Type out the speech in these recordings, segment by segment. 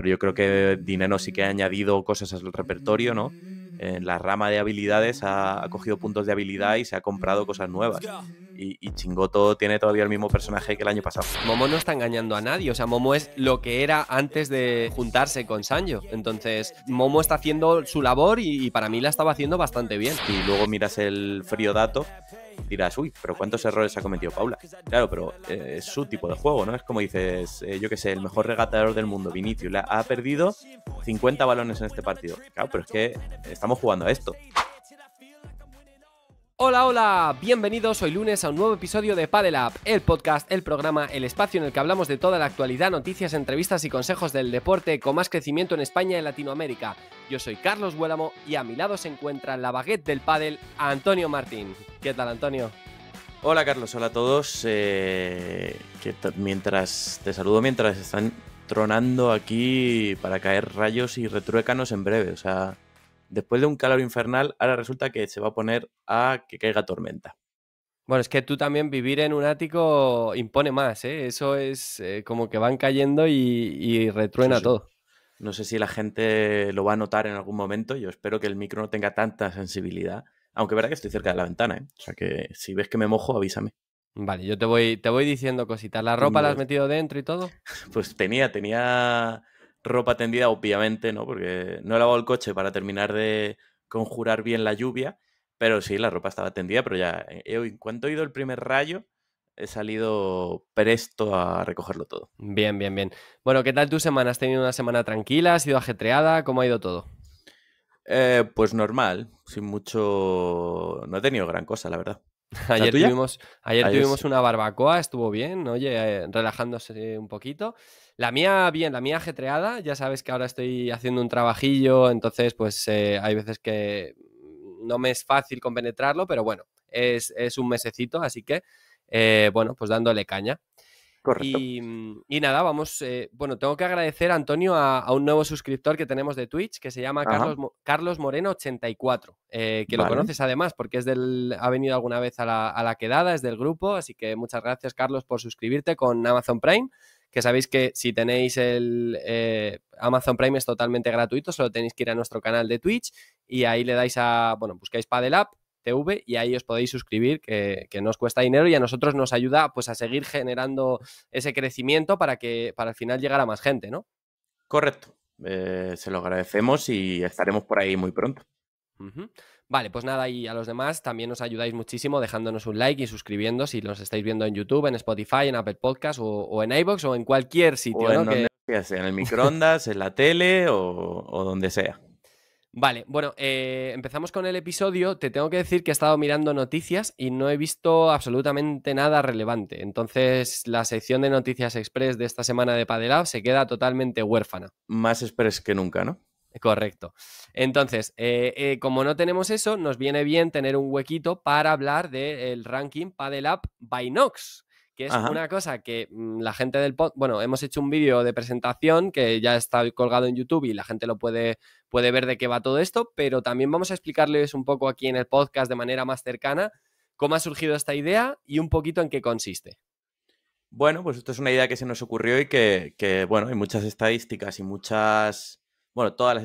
pero yo creo que Dinero sí que ha añadido cosas al repertorio, ¿no? En la rama de habilidades ha, cogido puntos de habilidad y se ha comprado cosas nuevas. Y, y, Chingoto tiene todavía el mismo personaje que el año pasado. Momo no está engañando a nadie, o sea, Momo es lo que era antes de juntarse con Sanjo. Entonces, Momo está haciendo su labor y, para mí la estaba haciendo bastante bien. Y luego miras el frío dato dirás, uy, pero ¿cuántos errores ha cometido Paula? Claro, pero eh, es su tipo de juego, ¿no? Es como dices, eh, yo que sé, el mejor regatador del mundo, Vinicius, ha perdido 50 balones en este partido. Claro, pero es que estamos jugando a esto. Hola, hola, bienvenidos hoy lunes a un nuevo episodio de Padel Up, el podcast, el programa, el espacio en el que hablamos de toda la actualidad, noticias, entrevistas y consejos del deporte con más crecimiento en España y Latinoamérica. Yo soy Carlos Huélamo y a mi lado se encuentra la baguette del pádel, Antonio Martín. ¿Qué tal, Antonio? Hola, Carlos, hola a todos. Eh, mientras te saludo, mientras están tronando aquí para caer rayos y retruécanos en breve, o sea, después de un calor infernal, ahora resulta que se va a poner a que caiga tormenta. Bueno, es que tú también vivir en un ático impone más, ¿eh? Eso es eh, como que van cayendo y, retruena todo. No sé si la gente lo va a notar en algún momento. Yo espero que el micro no tenga tanta sensibilidad. Aunque verdad que estoy cerca de la ventana, ¿eh? O sea que si ves que me mojo, avísame. Vale, yo te voy, te voy diciendo cositas. ¿La ropa la has metido dentro y todo? Pues tenía, tenía ropa tendida, obviamente, ¿no? Porque no he lavado el coche para terminar de conjurar bien la lluvia, pero sí, la ropa estaba tendida, pero ya, eh, en cuanto he ido el primer rayo, he salido presto a recogerlo todo. Bien, bien, bien. Bueno, ¿qué tal tu semana? ¿Has tenido una semana tranquila? ¿Ha sido ajetreada? ¿Cómo ha ido todo? Eh, pues normal, sin mucho... No he tenido gran cosa, la verdad. Ayer, tuvimos, ayer, tuvimos una barbacoa, estuvo bien, oye, eh, relajándose un poquito. La mía, bien, la mía ajetreada, ya sabes que ahora estoy haciendo un trabajillo, entonces pues eh, hay veces que no me es fácil compenetrarlo, pero bueno, es, un mesecito, así que eh, bueno, pues dándole caña. Correcto. Y, nada, vamos. Eh, bueno, tengo que agradecer, Antonio, a, un nuevo suscriptor que tenemos de Twitch que se llama Carlos, Carlos, Moreno84, que lo conoces además porque es del, ha venido alguna vez a la, a la, quedada, es del grupo. Así que muchas gracias, Carlos, por suscribirte con Amazon Prime que sabéis que si tenéis el eh, Amazon Prime es totalmente gratuito, solo tenéis que ir a nuestro canal de Twitch y ahí le dais a, bueno, buscáis el App TV y ahí os podéis suscribir, que, nos cuesta dinero y a nosotros nos ayuda pues a seguir generando ese crecimiento para que para al final llegar a más gente, ¿no? Correcto. Eh, se lo agradecemos y estaremos por ahí muy pronto. Vale, pues nada, y a los demás también os ayudáis muchísimo dejándonos un like y suscribiendo si los estáis viendo en YouTube, en Spotify, en Apple Podcast o, en iBox o en cualquier sitio. en, donde sea, en el microondas, en la tele o, donde sea. Vale, bueno, eh, empezamos con el episodio. Te tengo que decir que he estado mirando noticias y no he visto absolutamente nada relevante. Entonces, la sección de Noticias Express de esta semana de Padelab se queda totalmente huérfana. Más Express que nunca, ¿no? Correcto. Entonces, eh, eh, como no tenemos eso, nos viene bien tener un huequito para hablar del ranking Paddle by Nox, que es una cosa que mm, la gente del podcast... bueno, hemos hecho un vídeo de presentación que ya está colgado en YouTube y la gente lo puede, puede ver de qué va todo esto, pero también vamos a explicarles un poco aquí en el podcast de manera más cercana cómo ha surgido esta idea y un poquito en qué consiste. Bueno, pues esto es una idea que se nos ocurrió y que, que bueno, hay muchas estadísticas y muchas bueno, todas las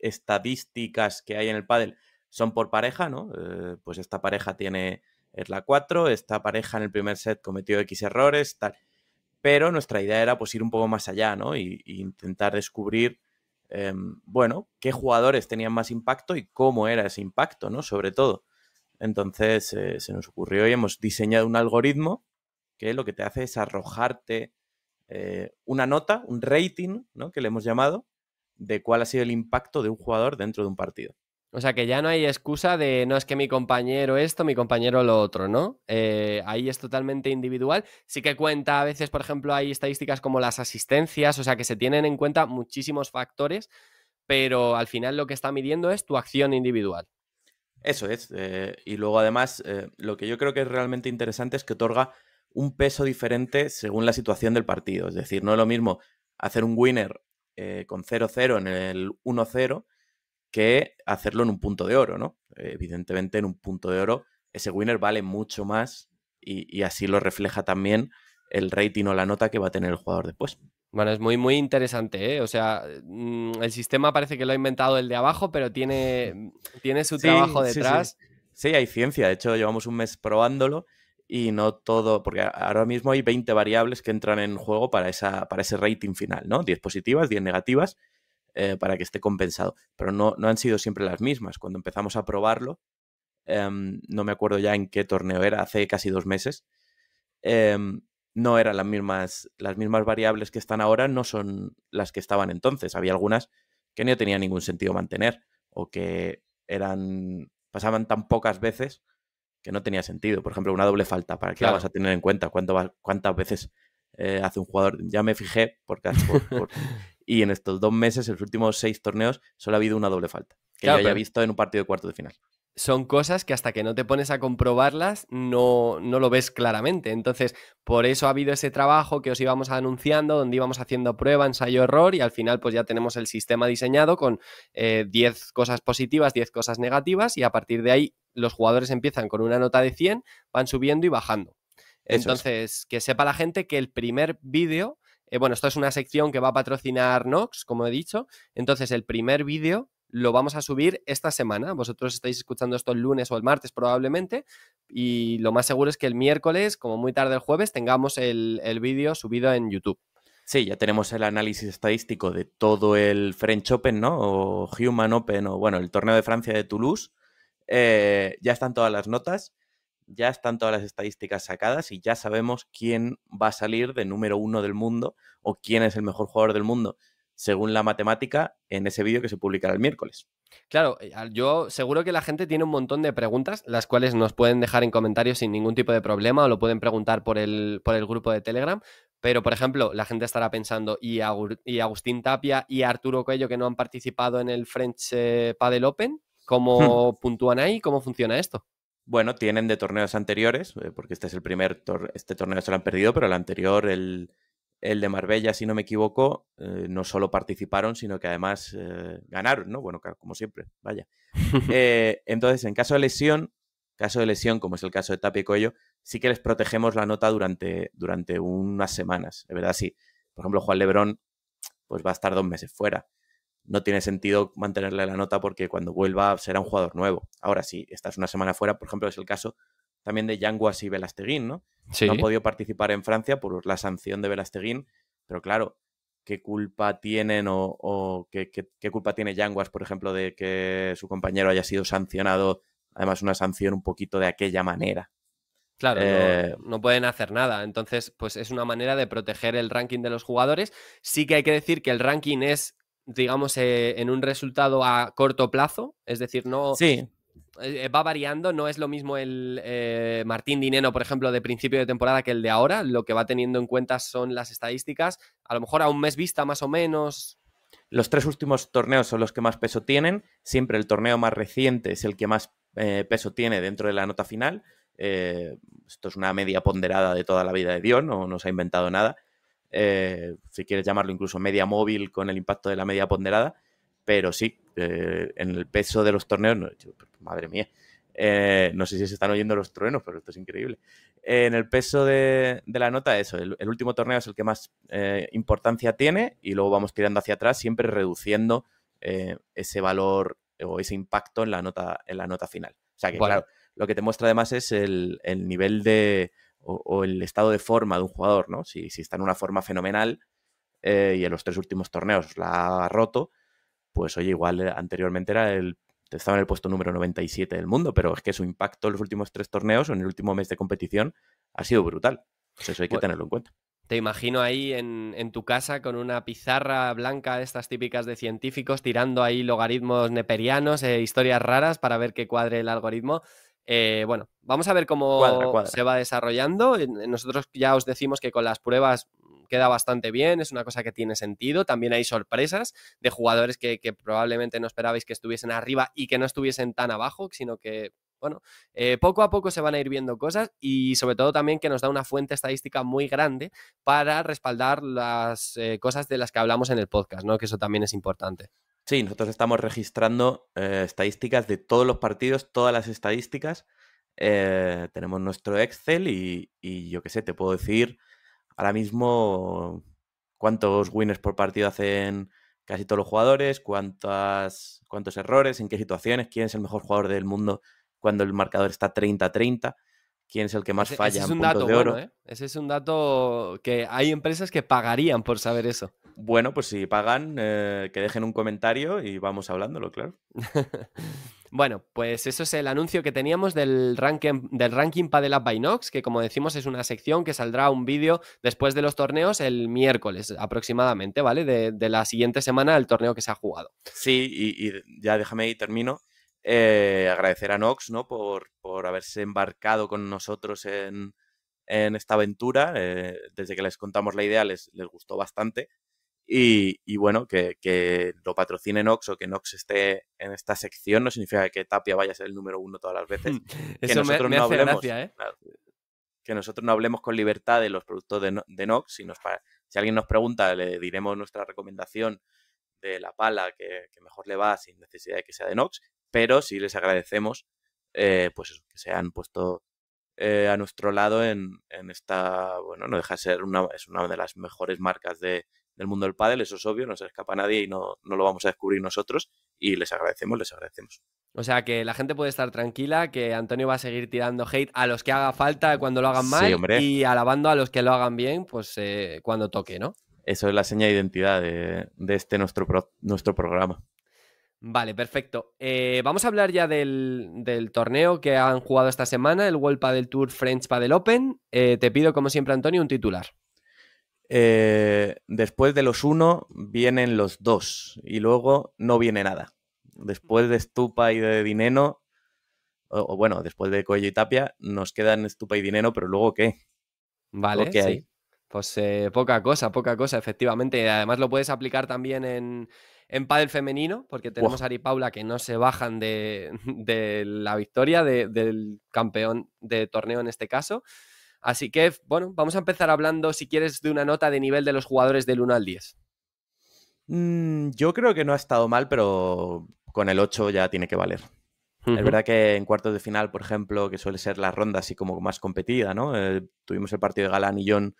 estadísticas que hay en el pádel son por pareja, ¿no? Eh, pues esta pareja tiene es la 4, esta pareja en el primer set cometió X errores, tal. Pero nuestra idea era pues ir un poco más allá, ¿no? Y, intentar descubrir, em, bueno, qué jugadores tenían más impacto y cómo era ese impacto, ¿no? Sobre todo. Entonces eh, se nos ocurrió y hemos diseñado un algoritmo que lo que te hace es arrojarte eh, una nota, un rating, ¿no? Que le hemos llamado, de cuál ha sido el impacto de un jugador dentro de un partido. O sea que ya no hay excusa de no es que mi compañero esto, mi compañero lo otro, ¿no? Eh, ahí es totalmente individual. Sí que cuenta, a veces, por ejemplo, hay estadísticas como las asistencias, o sea que se tienen en cuenta muchísimos factores, pero al final lo que está midiendo es tu acción individual. Eso es. Eh, y luego además, eh, lo que yo creo que es realmente interesante es que otorga un peso diferente según la situación del partido. Es decir, no es lo mismo hacer un winner eh, con 0-0 en el 1-0 que hacerlo en un punto de oro, ¿no? Evidentemente en un punto de oro ese winner vale mucho más y, así lo refleja también el rating o la nota que va a tener el jugador después. Bueno, es muy, muy interesante, ¿eh? O sea, mm, el sistema parece que lo ha inventado el de abajo, pero tiene, tiene su trabajo detrás. sí, hay ciencia. De hecho, llevamos un mes probándolo y no todo, porque ahora mismo hay 20 variables que entran en juego para, esa, para ese rating final, ¿no? 10 positivas, 10 negativas, eh, para que esté compensado. Pero no, no han sido siempre las mismas. Cuando empezamos a probarlo, em, no me acuerdo ya en qué torneo era, hace casi dos meses, em, no eran las mismas, las mismas variables que están ahora, no son las que estaban entonces. Había algunas que no tenía ningún sentido mantener o que eran pasaban tan pocas veces que no tenía sentido. Por ejemplo, una doble falta, ¿para qué la vas a tener en cuenta? ¿Cuántas veces eh, hace un jugador? Ya me fijé, porque, por, y en estos dos meses, en los últimos seis torneos, solo ha habido una doble falta, que yo haya visto en un partido de cuarto de final son cosas que hasta que no te pones a comprobarlas no, lo ves claramente. Entonces, por eso ha habido ese trabajo que os íbamos anunciando, donde íbamos haciendo prueba, ensayo, error, y al final pues ya tenemos el sistema diseñado con 10 eh, cosas positivas, 10 cosas negativas, y a partir de ahí los jugadores empiezan con una nota de 100, van subiendo y bajando. Entonces, que sepa la gente que el primer vídeo, eh, bueno, esto es una sección que va a patrocinar Nox, como he dicho, entonces el primer vídeo lo vamos a subir esta semana. Vosotros estáis escuchando esto el lunes o el martes probablemente y lo más seguro es que el miércoles, como muy tarde el jueves, tengamos el, vídeo subido en YouTube. Sí, ya tenemos el análisis estadístico de todo el French Open, ¿no? O Human Open, o bueno, el torneo de Francia de Toulouse. Eh, ya están todas las notas, ya están todas las estadísticas sacadas y ya sabemos quién va a salir de número uno del mundo o quién es el mejor jugador del mundo según la matemática en ese vídeo que se publicará el miércoles. Claro, eh, yo seguro que la gente tiene un montón de preguntas, las cuales nos pueden dejar en comentarios sin ningún tipo de problema o lo pueden preguntar por el, por el grupo de Telegram. Pero, por ejemplo, la gente estará pensando, ¿y, Agustín Tapia y Arturo Coello que no han participado en el French eh, Padel Open? Hmm. ¿Cómo puntúan ahí? ¿Cómo funciona esto? Bueno, tienen de torneos anteriores, eh, porque este es el primer, este torneo se lo han perdido, pero el anterior, el, el de Marbella, si no me equivoco, eh, no solo participaron, sino que además eh, ganaron, ¿no? Bueno, como siempre, vaya. Eh, entonces, en caso de lesión, caso de lesión, como es el caso de Tapia y Coello, sí que les protegemos la nota durante, durante unas semanas, de verdad sí. Por ejemplo, Juan Lebrón, pues va a estar dos meses fuera. No tiene sentido mantenerle la nota porque cuando vuelva será un jugador nuevo. Ahora, si estás una semana fuera, por ejemplo, es el caso también de Yanguas y Velasteguín, ¿no? Sí. No han podido participar en Francia por la sanción de Velasteguín, pero claro, ¿qué culpa tienen o, qué, qué, culpa tiene Yanguas, por ejemplo, de que su compañero haya sido sancionado? Además, una sanción un poquito de aquella manera. Claro, eh, no, pueden hacer nada. Entonces, pues es una manera de proteger el ranking de los jugadores. Sí que hay que decir que el ranking es, digamos, eh, en un resultado a corto plazo. Es decir, no, sí eh, va variando, no es lo mismo el eh, Martín Dineno, por ejemplo, de principio de temporada que el de ahora, lo que va teniendo en cuenta son las estadísticas, a lo mejor a un mes vista más o menos. Los tres últimos torneos son los que más peso tienen, siempre el torneo más reciente es el que más eh, peso tiene dentro de la nota final, esto es una media ponderada de toda la vida de Dion, no, nos se ha inventado nada, si quieres llamarlo incluso media móvil con el impacto de la media ponderada, pero sí, eh, en el peso de los torneos, madre mía, eh, no sé si se están oyendo los truenos, pero esto es increíble. en el peso de, la nota, eso, el, último torneo es el que más eh, importancia tiene y luego vamos tirando hacia atrás, siempre reduciendo ese valor o ese impacto en la nota, en la nota final. O sea que, claro, lo que te muestra además es el, nivel de o, el estado de forma de un jugador, ¿no? Si, si está en una forma fenomenal y en los tres últimos torneos la ha roto, pues oye, igual eh, anteriormente era el estaba en el puesto número 97 del mundo, pero es que su impacto en los últimos tres torneos o en el último mes de competición ha sido brutal. Pues eso hay que pues tenerlo en cuenta. Te imagino ahí en, tu casa con una pizarra blanca de estas típicas de científicos, tirando ahí logaritmos neperianos, eh, historias raras para ver qué cuadre el algoritmo. Eh, bueno, vamos a ver cómo se va desarrollando. Nosotros ya os decimos que con las pruebas queda bastante bien, es una cosa que tiene sentido. También hay sorpresas de jugadores que, probablemente no esperabais que estuviesen arriba y que no estuviesen tan abajo, sino que bueno, eh, poco a poco se van a ir viendo cosas y sobre todo también que nos da una fuente estadística muy grande para respaldar las eh, cosas de las que hablamos en el podcast, ¿no? Que eso también es importante. Sí, nosotros estamos registrando eh, estadísticas de todos los partidos, todas las estadísticas. tenemos nuestro Excel y, y yo qué sé, te puedo decir Ahora mismo, ¿cuántos winners por partido hacen casi todos los jugadores? ¿Cuántas, ¿Cuántos errores? ¿En qué situaciones? ¿Quién es el mejor jugador del mundo cuando el marcador está 30-30? quién es el que más falla es un en dato de oro. ¿eh? Ese es un dato que hay empresas que pagarían por saber eso. Bueno, pues si pagan, eh, que dejen un comentario y vamos hablándolo, claro. bueno, pues eso es el anuncio que teníamos del ranking, del ranking Padel by Nox, que como decimos es una sección que saldrá un vídeo después de los torneos el miércoles aproximadamente, ¿vale? De, la siguiente semana, del torneo que se ha jugado. Sí, y, ya déjame y termino. Eh, agradecer a Nox ¿no? por, haberse embarcado con nosotros en, en esta aventura. Eh, desde que les contamos la idea les, gustó bastante. Y, bueno, que, lo patrocine Nox o que Nox esté en esta sección no significa que Tapia vaya a ser el número uno todas las veces. que nosotros no hablemos, ¿eh? que nosotros no hablemos con libertad de los productos de, Nox. Si, nos, si alguien nos pregunta, le diremos nuestra recomendación de la pala que, mejor le va sin necesidad de que sea de Nox, pero sí les agradecemos eh, pues que se han puesto eh, a nuestro lado en, esta, bueno, no deja de ser una, es una de las mejores marcas de, del mundo del pádel, eso es obvio, no se escapa a nadie y no, lo vamos a descubrir nosotros y les agradecemos, les agradecemos. O sea que la gente puede estar tranquila, que Antonio va a seguir tirando hate a los que haga falta cuando lo hagan mal y alabando a los que lo hagan bien, pues eh, cuando toque, ¿no? Eso es la seña de identidad de, este nuestro, nuestro programa. Vale, perfecto. Eh, vamos a hablar ya del, torneo que han jugado esta semana, el World Padel Tour French Padel Open. Eh, te pido, como siempre, Antonio, un titular. Eh, después de los uno vienen los dos y luego no viene nada. Después de Estupa y de Dineno, o, bueno, después de Coello y Tapia, nos quedan Estupa y Dineno, pero luego qué. Vale, hay? Pues eh, poca cosa, poca cosa, efectivamente. Además lo puedes aplicar también en, en pádel femenino, porque tenemos a Ari Paula que no se bajan de, la victoria del campeón de torneo en este caso. Así que, bueno, vamos a empezar hablando, si quieres, de una nota de nivel de los jugadores del 1 al 10. Mm, yo creo que no ha estado mal, pero con el 8 ya tiene que valer. Es verdad que en cuartos de final, por ejemplo, que suele ser la ronda así como más competida, ¿no? Eh, tuvimos el partido de Galán y John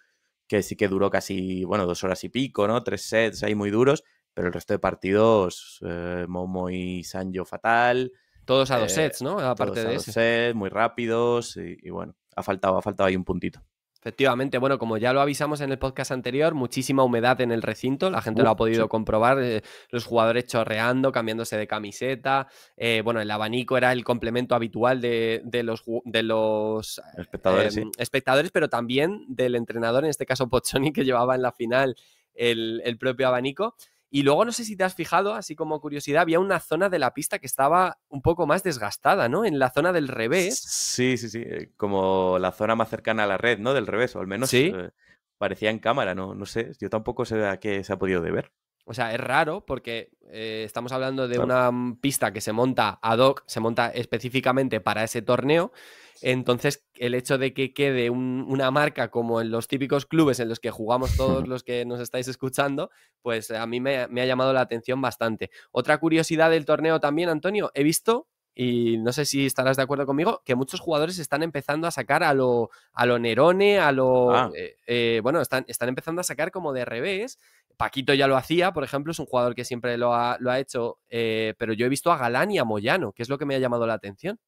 que sí que duró casi, bueno, dos horas y pico, ¿no? Tres sets ahí muy duros, pero el resto de partidos, eh, Momo y Sanjo fatal. Todos a dos eh, sets, ¿no? Aparte de a dos sets, muy rápidos y, y bueno, ha faltado, ha faltado ahí un puntito. Efectivamente, bueno, como ya lo avisamos en el podcast anterior, muchísima humedad en el recinto, la gente lo ha podido comprobar, eh, los jugadores chorreando, cambiándose de camiseta, eh, bueno, el abanico era el complemento habitual de, los, de los espectadores, em, espectadores, pero también del entrenador, en este caso Pozzoni, que llevaba en la final el, el propio abanico. Y luego no sé si te has fijado, así como curiosidad, había una zona de la pista que estaba un poco más desgastada, ¿no? En la zona del revés. Sí, sí, sí, eh, como la zona más cercana a la red, ¿no? Del revés, o al menos eh, parecía en cámara, ¿no? No sé, yo tampoco sé a qué se ha podido deber. O sea, es raro porque eh, estamos hablando de una mm, pista que se monta ad hoc, se monta específicamente para ese torneo. Entonces, el hecho de que quede una marca como en los típicos clubes en los que jugamos todos los que nos estáis escuchando, pues a mí me ha llamado la atención bastante. Otra curiosidad del torneo también, Antonio, he visto y no sé si estarás de acuerdo conmigo, que muchos jugadores están empezando a sacar a lo, a lo Nerone, a lo... Ah. Eh, eh, bueno, están, están empezando a sacar como de revés. Paquito ya lo hacía, por ejemplo, es un jugador que siempre lo ha, hecho, eh, pero yo he visto a Galán y a Moyano, que es lo que me ha llamado la atención.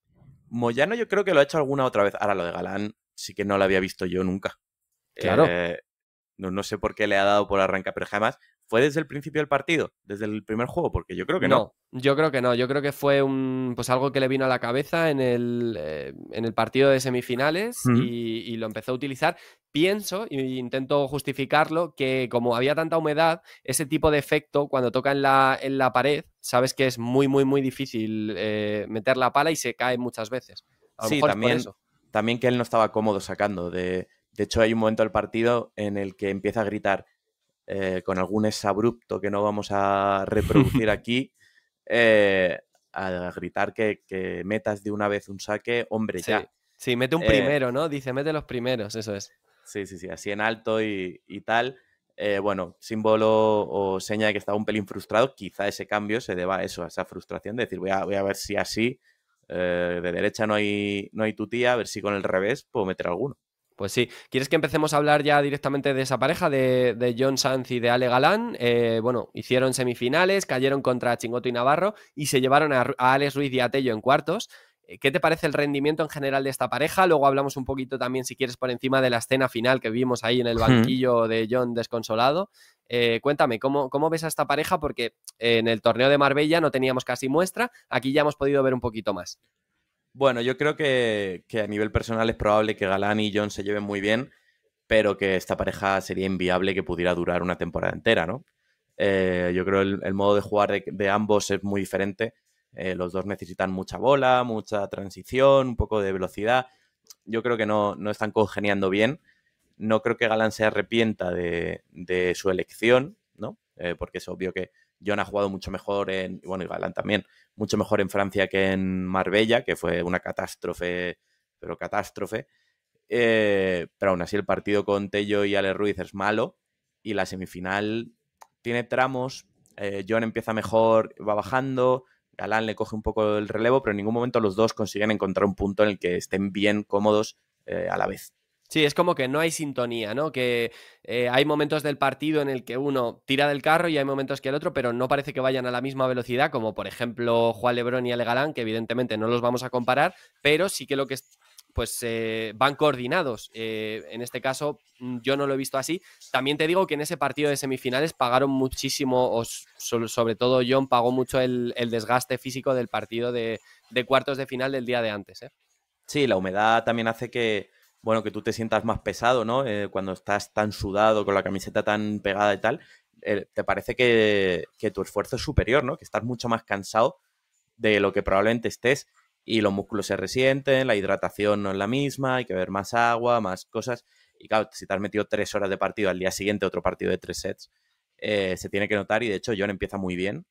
Moyano yo creo que lo ha hecho alguna otra vez. Ahora lo de Galán sí que no lo había visto yo nunca. Claro. No, no, sé por qué le ha dado por arranca, pero jamás ¿Fue desde el principio del partido? ¿Desde el primer juego? Porque yo creo que no. Yo creo que no. Yo creo que fue un, pues algo que le vino a la cabeza en el, eh, partido de semifinales y, lo empezó a utilizar. Pienso, e intento justificarlo, que como había tanta humedad, ese tipo de efecto, cuando toca en la, pared, sabes que es muy, muy, muy difícil eh, meter la pala y se cae muchas veces. A lo sí, también, también que él no estaba cómodo sacando. De, de hecho, hay un momento del partido en el que empieza a gritar eh, con algún abrupto que no vamos a reproducir aquí, eh, a gritar que, metas de una vez un saque, hombre, ya. Sí, mete un eh, primero, ¿no? Dice, mete los primeros, eso es. Sí, sí, sí, así en alto y, tal. bueno, símbolo o seña de que estaba un pelín frustrado, quizá ese cambio se deba a eso, a esa frustración de decir, voy a, voy a ver si así, de derecha no hay, no hay tía a ver si con el revés puedo meter alguno. Pues sí, ¿quieres que empecemos a hablar ya directamente de esa pareja de, John Sanz y de Ale Galán? Eh, bueno, hicieron semifinales, cayeron contra Chingoto y Navarro y se llevaron a, Alex Ruiz y a en cuartos. Eh, ¿Qué te parece el rendimiento en general de esta pareja? Luego hablamos un poquito también, si quieres, por encima de la escena final que vimos ahí en el banquillo de John desconsolado. Eh, cuéntame, ¿cómo, ¿cómo, ves a esta pareja? Porque en el torneo de Marbella no teníamos casi muestra, aquí ya hemos podido ver un poquito más. Bueno, yo creo que, a nivel personal es probable que Galán y John se lleven muy bien, pero que esta pareja sería inviable que pudiera durar una temporada entera, ¿no? Eh, yo creo que el, modo de jugar de, ambos es muy diferente. Eh, los dos necesitan mucha bola, mucha transición, un poco de velocidad. Yo creo que no, no están congeniando bien. No creo que Galán se arrepienta de, su elección, ¿no? Eh, porque es obvio que, John ha jugado mucho mejor en, bueno, y Galán también, mucho mejor en Francia que en Marbella, que fue una catástrofe, pero catástrofe. Eh, pero aún así el partido con Tello y Ale Ruiz es malo y la semifinal tiene tramos. Eh, John empieza mejor, va bajando, Galán le coge un poco el relevo, pero en ningún momento los dos consiguen encontrar un punto en el que estén bien cómodos eh, a la vez. Sí, es como que no hay sintonía, ¿no? Que eh, hay momentos del partido en el que uno tira del carro y hay momentos que el otro, pero no parece que vayan a la misma velocidad, como por ejemplo Juan Lebrón y Ale Galán, que evidentemente no los vamos a comparar, pero sí que lo que es, pues eh, van coordinados. Eh, en este caso, mm, yo no lo he visto así. También te digo que en ese partido de semifinales pagaron muchísimo, o sobre todo John pagó mucho el, desgaste físico del partido de, cuartos de final del día de antes. Sí, la humedad también hace que bueno, que tú te sientas más pesado, ¿no? Eh, cuando estás tan sudado, con la camiseta tan pegada y tal, eh, te parece que, tu esfuerzo es superior, ¿no? Que estás mucho más cansado de lo que probablemente estés y los músculos se resienten, la hidratación no es la misma, hay que beber más agua, más cosas. Y claro, si te has metido tres horas de partido, al día siguiente otro partido de tres sets, eh, se tiene que notar y de hecho John empieza muy bien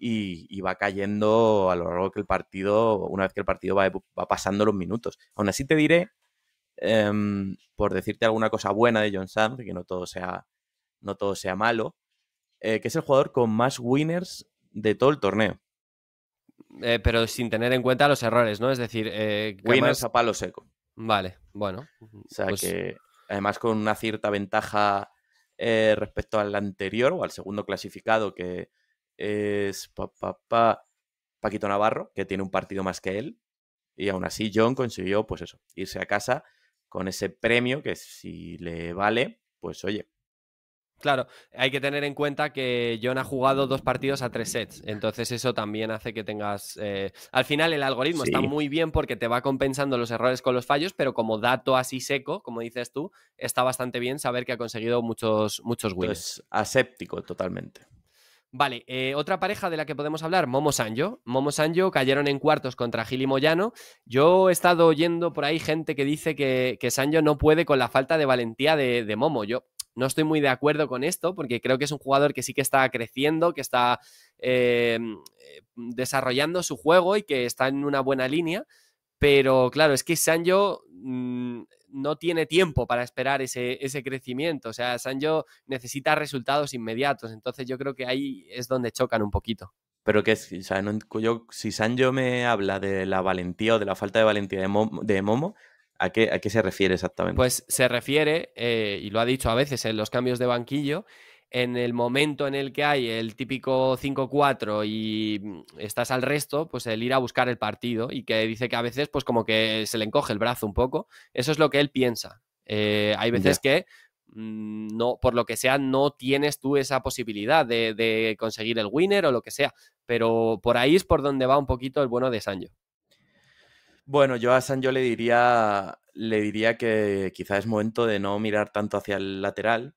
y, va cayendo a lo largo que el partido, una vez que el partido va, va pasando los minutos. Aún así te diré Em, por decirte alguna cosa buena de John Sam que no todo sea, no todo sea malo, eh, que es el jugador con más winners de todo el torneo. Eh, pero sin tener en cuenta los errores, ¿no? Es decir, winners eh, a palo seco. Vale, bueno. Pues además con una cierta ventaja respecto al anterior o al segundo clasificado que es Paquito Navarro, que tiene un partido más que él, y aún así John consiguió, pues eso, irse a casa con ese premio que si le vale, pues oye. Claro, hay que tener en cuenta que John ha jugado dos partidos a tres sets, entonces eso también hace que tengas... Eh, al final el algoritmo está muy bien porque te va compensando los errores con los fallos, pero como dato así seco, como dices tú, está bastante bien saber que ha conseguido muchos, muchos wins. Es aséptico totalmente. Vale, eh, otra pareja de la que podemos hablar, Momo Sanjo. Momo Sanjo cayeron en cuartos contra Gil y Moyano. Yo he estado oyendo por ahí gente que dice que, Sancho Sanjo no puede con la falta de valentía de, Momo. Yo no estoy muy de acuerdo con esto porque creo que es un jugador que sí que está creciendo, que está em, em, desarrollando su juego y que está en una buena línea. Pero claro, es que Sanjo mm, no tiene tiempo para esperar ese, ese crecimiento. O sea, Sancho necesita resultados inmediatos. Entonces yo creo que ahí es donde chocan un poquito. Pero que, o sea, no, yo, si Sancho me habla de la valentía o de la falta de valentía de, Momo, ¿A qué, ¿A qué, se refiere exactamente? Pues se refiere, eh, y lo ha dicho a veces en los cambios de banquillo, en el momento en el que hay el típico 5-4 y mm, estás al resto, pues el ir a buscar el partido y que dice que a veces pues como que se le encoge el brazo un poco. Eso es lo que él piensa. Eh, hay veces que mm, no, por lo que sea, no tienes tú esa posibilidad de, conseguir el winner o lo que sea, pero por ahí es por donde va un poquito el bueno de Sanjo. Bueno, yo a Sanjo le diría, le diría que quizás es momento de no mirar tanto hacia el lateral,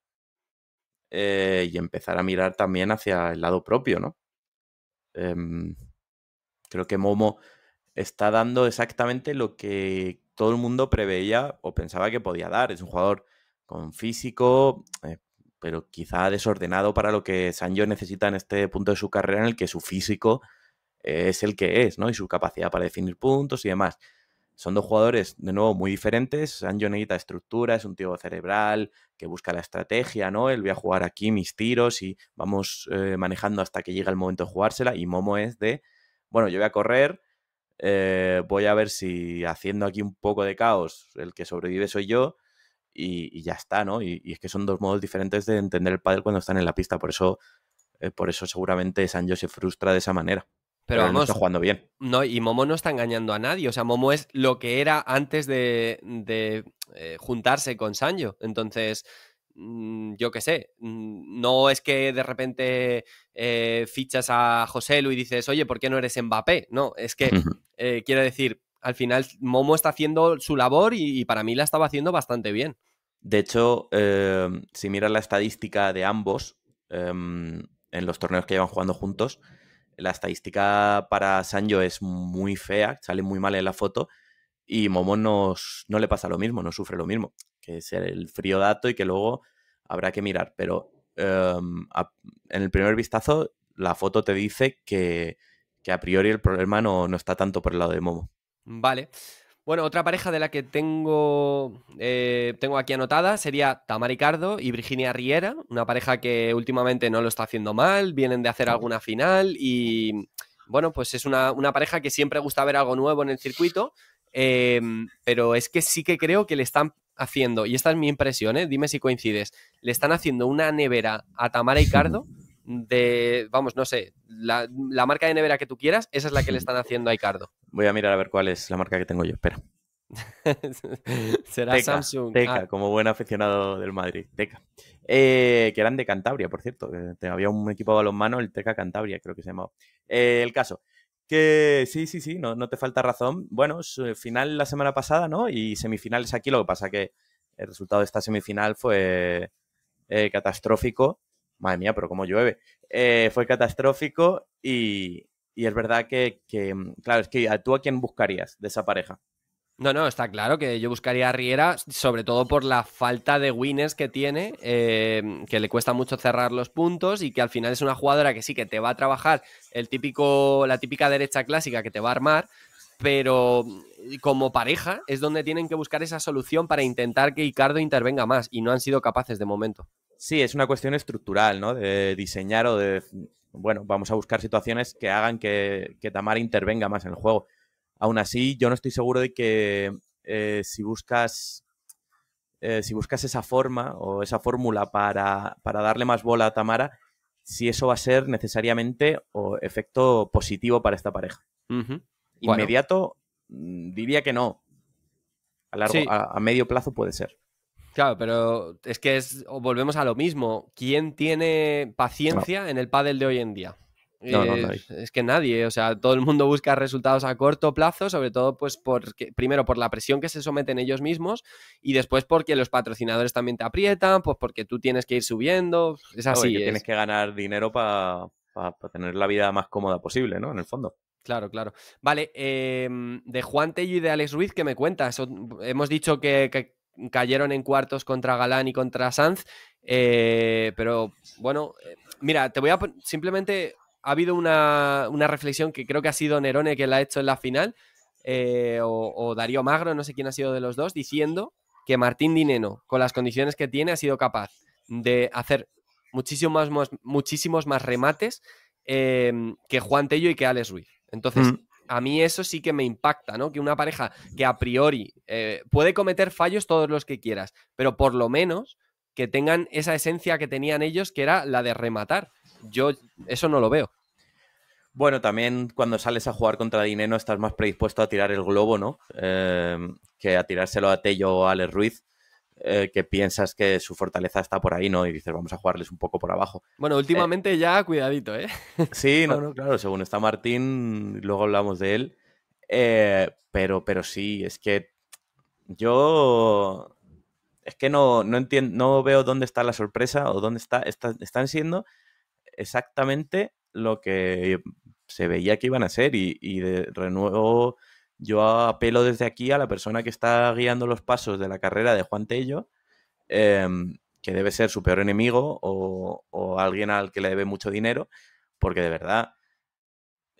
eh, y empezar a mirar también hacia el lado propio, ¿no? Em, creo que Momo está dando exactamente lo que todo el mundo preveía o pensaba que podía dar. Es un jugador con físico, eh, pero quizá desordenado para lo que Sancho necesita en este punto de su carrera en el que su físico es el que es, ¿no? Y su capacidad para definir puntos y demás. Son dos jugadores, de nuevo, muy diferentes. Sancho necesita estructura, es un tío cerebral que busca la estrategia, ¿no? Él voy a jugar aquí mis tiros y vamos eh, manejando hasta que llega el momento de jugársela. Y Momo es de, bueno, yo voy a correr, eh, voy a ver si haciendo aquí un poco de caos, el que sobrevive soy yo. Y, ya está, ¿no? Y, es que son dos modos diferentes de entender el pádel cuando están en la pista. Por eso, eh, por eso seguramente Sancho se frustra de esa manera. Pero, vamos, jugando bien. No, y Momo no está engañando a nadie. O sea, Momo es lo que era antes de, eh, juntarse con Sanjo. Entonces, mm, yo qué sé, mm, no es que de repente eh, fichas a José Lu y dices, oye, ¿por qué no eres Mbappé? No, es que eh, quiero decir, al final Momo está haciendo su labor y, y para mí la estaba haciendo bastante bien. De hecho, em, si miras la estadística de ambos em, en los torneos que llevan jugando juntos, la estadística para Sanjo es muy fea, sale muy mal en la foto y Momo no le pasa lo mismo, no sufre lo mismo, que es el frío dato y que luego habrá que mirar. Pero em, en el primer vistazo, la foto te dice que, a priori el problema no, no está tanto por el lado de Momo. Vale. Bueno, otra pareja de la que tengo, eh, tengo aquí anotada sería Tamara y Virginia Riera, una pareja que últimamente no lo está haciendo mal, vienen de hacer alguna final y bueno, pues es una, pareja que siempre gusta ver algo nuevo en el circuito, em, pero es que sí que creo que le están haciendo, y esta es mi impresión, ¿eh? dime si coincides, le están haciendo una nevera a Tamara Cardo de, vamos, no sé, la, marca de nevera que tú quieras, esa es la que le están haciendo a Icardo. Voy a mirar a ver cuál es la marca que tengo yo, espera. Será Samsung. Teca, ah. como buen aficionado del Madrid. Teca. Eh, que eran de Cantabria, por cierto. había un equipo de balonmano, el Teca Cantabria, creo que se llamaba. Eh, el caso. Que sí, sí, sí, no, no te falta razón. Bueno, eh, final la semana pasada, ¿no? Y semifinales aquí. Lo que pasa que el resultado de esta semifinal fue catastrófico madre mía, pero cómo llueve. Eh, fue catastrófico y, es verdad que, mm, claro, es que tú a quién buscarías de esa pareja. No, no, está claro que yo buscaría a Riera, sobre todo por la falta de winners que tiene, eh, que le cuesta mucho cerrar los puntos y que al final es una jugadora que sí que te va a trabajar el típico, la típica derecha clásica que te va a armar, pero mm, como pareja es donde tienen que buscar esa solución para intentar que Icardo intervenga más y no han sido capaces de momento. Sí, es una cuestión estructural, ¿no? De diseñar o de... Bueno, vamos a buscar situaciones que hagan que, Tamara intervenga más en el juego. Aún así, yo no estoy seguro de que eh, si buscas eh, si buscas esa forma o esa fórmula para, para, darle más bola a Tamara, si eso va a ser necesariamente o efecto positivo para esta pareja. Inmediato, mm, diría que no. A, largo, a, medio plazo puede ser. Claro, pero es que es, volvemos a lo mismo. ¿Quién tiene paciencia en el pádel de hoy en día? No, no, es que nadie, o sea, todo el mundo busca resultados a corto plazo, sobre todo pues porque, primero por la presión que se someten ellos mismos y después porque los patrocinadores también te aprietan, pues porque tú tienes que ir subiendo, es así. Tienes que ganar dinero para tener la vida más cómoda posible, ¿no? En el fondo. Claro, claro. Vale, em, de Juan Tello y de Alex Ruiz, ¿qué me cuentas? Hemos dicho que cayeron en cuartos contra Galán y contra Sanz. Eh, pero bueno, eh, mira, te voy a simplemente ha habido una, reflexión que creo que ha sido Nerone que la ha hecho en la final, eh, o, Darío Magro, no sé quién ha sido de los dos, diciendo que Martín Dineno, con las condiciones que tiene, ha sido capaz de hacer muchísimos más, muchísimos más remates que Juan Tello y que Alex Ruiz. Entonces, mm a mí eso sí que me impacta, ¿no? Que una pareja que a priori eh, puede cometer fallos todos los que quieras, pero por lo menos que tengan esa esencia que tenían ellos, que era la de rematar. Yo eso no lo veo. Bueno, también cuando sales a jugar contra Dineno estás más predispuesto a tirar el globo, ¿no? Eh, que a tirárselo a Tello o a Alex Ruiz. Eh, que piensas que su fortaleza está por ahí, ¿no? Y dices, vamos a jugarles un poco por abajo. Bueno, eh, últimamente ya, cuidadito, ¿eh? Sí, no, no, claro, según está Martín, luego hablamos de él. Eh, pero, pero sí, es que yo. Es que no, entiendo, no veo dónde está la sorpresa o dónde está, Están siendo exactamente lo que se veía que iban a ser y, de renuevo yo apelo desde aquí a la persona que está guiando los pasos de la carrera de Juan Tello, em, que debe ser su peor enemigo o, o, alguien al que le debe mucho dinero, porque de verdad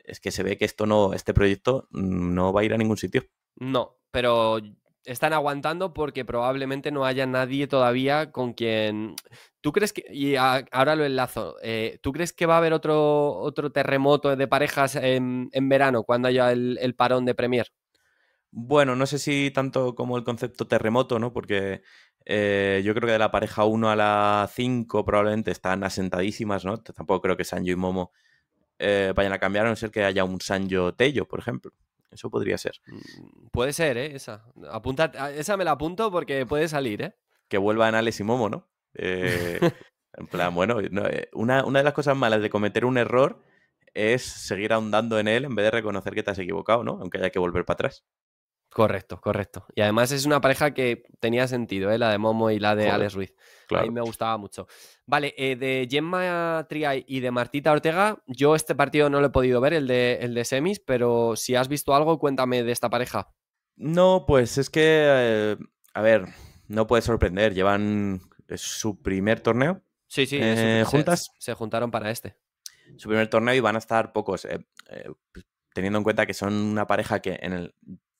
es que se ve que esto no, este proyecto mm, no va a ir a ningún sitio. No, pero están aguantando porque probablemente no haya nadie todavía con quien... ¿Tú crees que, y ahora lo enlazo, eh, ¿tú crees que va a haber otro, otro terremoto de parejas en, verano cuando haya el, parón de Premier? Bueno, no sé si tanto como el concepto terremoto, ¿no? Porque eh, yo creo que de la pareja 1 a la 5 probablemente están asentadísimas, ¿no? Tampoco creo que Sanjo y Momo eh, vayan a cambiar, a no ser que haya un Sanjo Tello, por ejemplo. Eso podría ser. Mm, puede ser, ¿eh? Esa. Apunta, ah, esa me la apunto porque puede salir, ¿eh? Que vuelvan Alex y Momo, ¿no? Eh, en plan, bueno, eh, una, una de las cosas malas de cometer un error es seguir ahondando en él en vez de reconocer que te has equivocado, ¿no? Aunque haya que volver para atrás. Correcto, correcto. Y además es una pareja que tenía sentido, ¿eh? la de Momo y la de Alex Ruiz. A mí me gustaba mucho. Vale, eh, de Gemma Triay y de Martita Ortega, yo este partido no lo he podido ver, el de, el de semis, pero si has visto algo, cuéntame de esta pareja. No, pues es que, eh, a ver, no puede sorprender, llevan su primer torneo. Sí, sí, eh, juntas. Se, juntaron para este. Su primer torneo y van a estar pocos, teniendo en cuenta que son una pareja que en el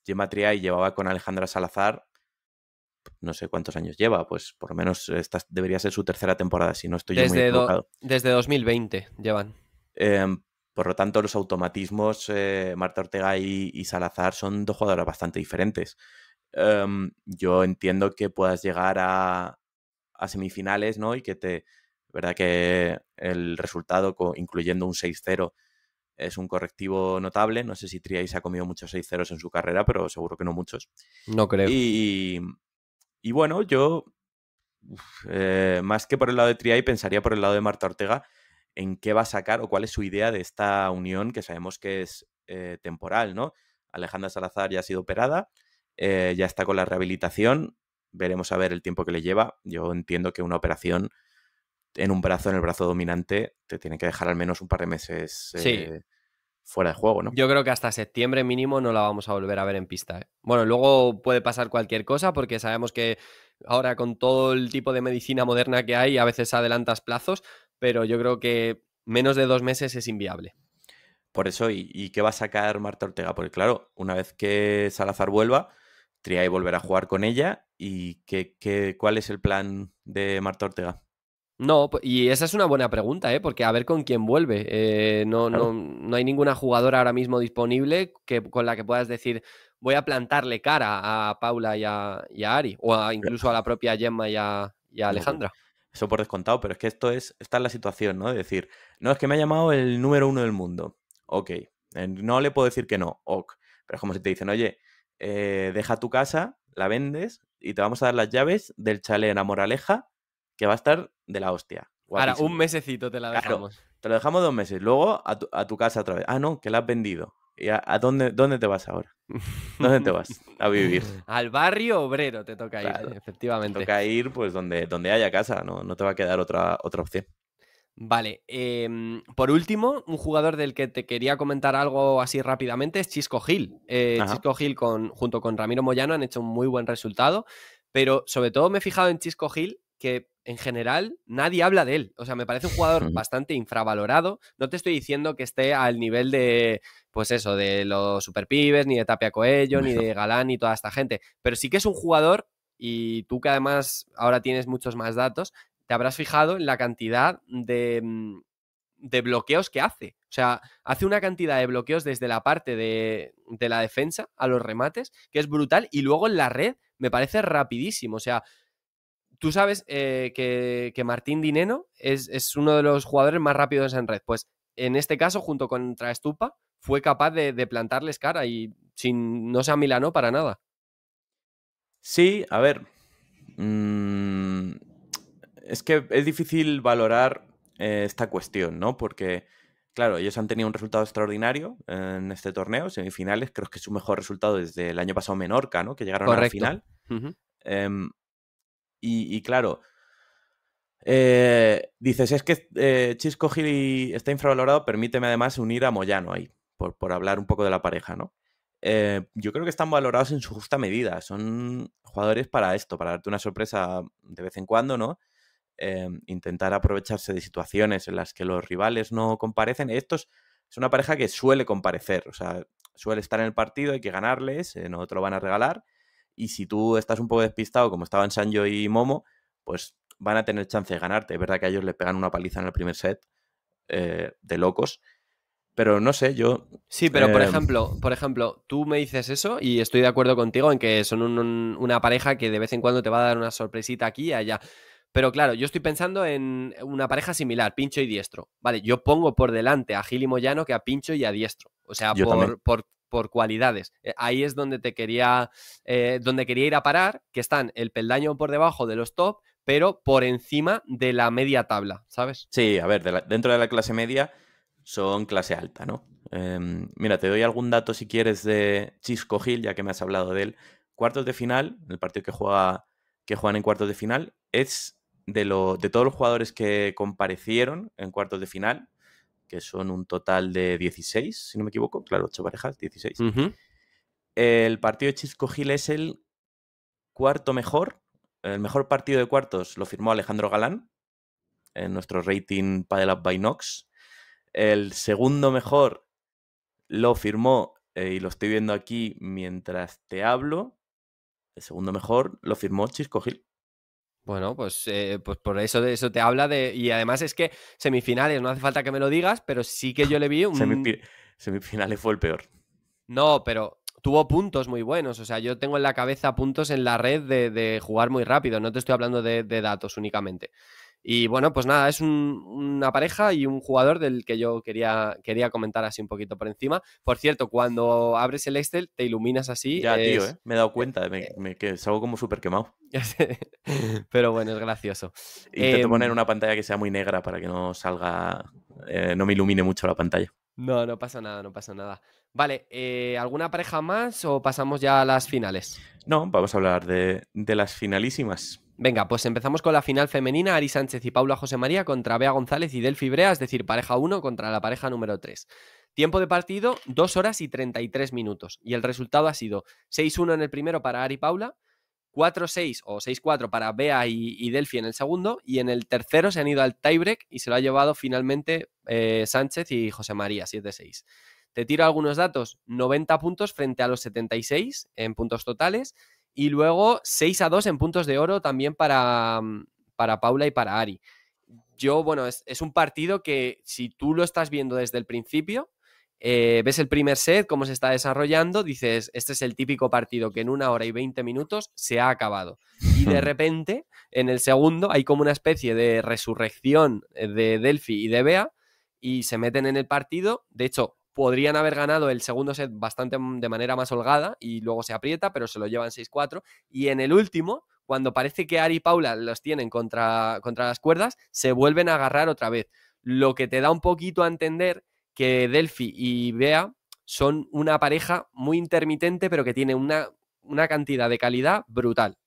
Gemma Triay llevaba con Alejandra Salazar no sé cuántos años lleva, pues por lo menos esta debería ser su tercera temporada, si no estoy muy equivocado. Desde 2020 llevan. Em, por lo tanto, los automatismos, eh, Marta Ortega y, Salazar son dos jugadoras bastante diferentes. Em, yo entiendo que puedas llegar a, semifinales, ¿no? Y que te. verdad que el resultado, incluyendo un 6-0, es un correctivo notable. No sé si Triay se ha comido muchos 6-0 en su carrera, pero seguro que no muchos. No creo. Y, y bueno, yo, eh, más que por el lado de Triay, pensaría por el lado de Marta Ortega en qué va a sacar o cuál es su idea de esta unión que sabemos que es eh, temporal, ¿no? Alejandra Salazar ya ha sido operada, eh, ya está con la rehabilitación, veremos a ver el tiempo que le lleva. Yo entiendo que una operación en un brazo, en el brazo dominante, te tiene que dejar al menos un par de meses. Sí fuera de juego, ¿no? Yo creo que hasta septiembre mínimo no la vamos a volver a ver en pista. ¿eh? Bueno, luego puede pasar cualquier cosa porque sabemos que ahora con todo el tipo de medicina moderna que hay a veces adelantas plazos, pero yo creo que menos de dos meses es inviable. Por eso, ¿y, qué va a sacar Marta Ortega? Porque claro, una vez que Salazar vuelva, Triay volverá a jugar con ella y que, ¿cuál es el plan de Marta Ortega? No, y esa es una buena pregunta, ¿eh? porque a ver con quién vuelve. Eh, no, no, no, hay ninguna jugadora ahora mismo disponible que, con la que puedas decir voy a plantarle cara a Paula y a, Ari, o incluso a la propia Gemma y a, Alejandra. Eso por descontado, pero es que esto es, esta la situación, ¿no? De decir, no, es que me ha llamado el número uno del mundo. Ok, eh, no le puedo decir que no, ok. Pero es como si te dicen, oye, eh, deja tu casa, la vendes y te vamos a dar las llaves del chalet en Amoraleja, que va a estar de la hostia. Ahora, un mesecito te la dejamos. te lo dejamos dos meses. Luego a tu, casa otra vez. Ah, no, que la has vendido. ¿Y a, dónde, dónde te vas ahora? ¿Dónde te vas a vivir? Al barrio obrero te toca ir, efectivamente. Te toca ir pues donde, donde haya casa, ¿no? no te va a quedar otra, otra opción. Vale, em, por último, un jugador del que te quería comentar algo así rápidamente es Chisco Gil. Eh, Chisco Gil con, junto con Ramiro Moyano han hecho un muy buen resultado, pero sobre todo me he fijado en Chisco Gil que en general nadie habla de él. O sea, me parece un jugador bastante infravalorado. No te estoy diciendo que esté al nivel de, pues eso, de los superpibes, ni de Tapia Coello, ni de Galán, ni toda esta gente. Pero sí que es un jugador, y tú que además ahora tienes muchos más datos, te habrás fijado en la cantidad de, mm, de bloqueos que hace. O sea, hace una cantidad de bloqueos desde la parte de, de la defensa a los remates, que es brutal, y luego en la red me parece rapidísimo. O sea, Tú sabes eh, que, Martín Dineno es, uno de los jugadores más rápidos en red. Pues en este caso, junto contra Estupa, fue capaz de, plantarles cara y sin, no se amilanó para nada. Sí, a ver. Mm, es que es difícil valorar eh, esta cuestión, ¿no? Porque, claro, ellos han tenido un resultado extraordinario en este torneo, semifinales, creo que es su mejor resultado desde el año pasado Menorca, ¿no? Que llegaron a la final. Y, claro, eh, dices, es que eh, Chisco Gil está infravalorado, permíteme además unir a Moyano ahí, por, hablar un poco de la pareja, ¿no? Eh, yo creo que están valorados en su justa medida. Son jugadores para esto, para darte una sorpresa de vez en cuando, ¿no? intentar aprovecharse de situaciones en las que los rivales no comparecen. Estos es una pareja que suele comparecer, o sea, suele estar en el partido, hay que ganarles, no te lo van a regalar. Y si tú estás un poco despistado, como estaban Sanjo y Momo, pues van a tener chance de ganarte. Es verdad que a ellos le pegan una paliza en el primer set eh, de locos. Pero no sé, yo. Sí, pero por em, ejemplo, por ejemplo, tú me dices eso y estoy de acuerdo contigo en que son una pareja que de vez en cuando te va a dar una sorpresita aquí y allá. Pero claro, yo estoy pensando en una pareja similar, pincho y diestro. Vale, yo pongo por delante a Gil y Moyano que a pincho y a diestro. O sea, por, por, por cualidades. Eh, ahí es donde te quería, eh, donde quería ir a parar, que están el peldaño por debajo de los top, pero por encima de la media tabla, ¿sabes? Sí, a ver, dentro de la clase media son clase alta, ¿no? Em, mira, te doy algún dato si quieres de Chisco Gil, ya que me has hablado de él. Cuartos de final, el partido que juega que juegan en cuartos de final, es de, lo, de todos los jugadores que comparecieron en cuartos de final, que son un total de 16, si no me equivoco, claro, 8 parejas, 16. El partido de Chisco Gil es el cuarto mejor. El mejor partido de cuartos lo firmó Alejandro Galán en nuestro rating Padel Up by Nox. El segundo mejor lo firmó, eh, y lo estoy viendo aquí mientras te hablo, el segundo mejor lo firmó Chisco Gil. Bueno, pues, eh, pues por eso, de eso te habla de. Y además es que semifinales, no hace falta que me lo digas, pero sí que yo le vi un. semifinales fue el peor. No, pero tuvo puntos muy buenos. O sea, yo tengo en la cabeza puntos en la red de, jugar muy rápido. No te estoy hablando de datos únicamente. Y bueno, pues nada, es una pareja y un jugador del que yo quería, quería comentar así un poquito por encima. Por cierto, cuando abres el Excel te iluminas así. Ya, tío, ¿eh? me he dado eh, cuenta, me, eh, me, que salgo como súper quemado. Pero bueno, es gracioso. Intento poner em, una pantalla que sea muy negra para que no salga, no me ilumine mucho la pantalla. No, no pasa nada, no pasa nada. Vale, ¿alguna pareja más o pasamos ya a las finales? No, vamos a hablar de, de las finalísimas. Venga, pues empezamos con la final femenina, Ari Sánchez y Paula José María contra Bea González y Delfi Brea, es decir, pareja 1 contra la pareja número 3. Tiempo de partido, 2 horas y 33 minutos. Y el resultado ha sido 6-1 en el primero para Ari Paula, 4-6 o 6-4 para Bea y, Delphi en el segundo. Y en el tercero se han ido al tiebreak y se lo ha llevado finalmente eh, Sánchez y José María, 7-6. Te tiro algunos datos, 90 puntos frente a los 76 en puntos totales y luego 6 a 2 en puntos de oro también para, mm, para Paula y para Ari. Yo, bueno, es, un partido que si tú lo estás viendo desde el principio, eh, ves el primer set, cómo se está desarrollando, dices, este es el típico partido que en una hora y 20 minutos se ha acabado. Y de repente, en el segundo, hay como una especie de resurrección eh, de Delphi y de Bea y se meten en el partido. De hecho, podrían haber ganado el segundo set bastante mm, de manera más holgada y luego se aprieta, pero se lo llevan 6-4. Y en el último, cuando parece que Ari y Paula los tienen contra, contra las cuerdas, se vuelven a agarrar otra vez. Lo que te da un poquito a entender que Delphi y Bea son una pareja muy intermitente, pero que tiene una, cantidad de calidad brutal.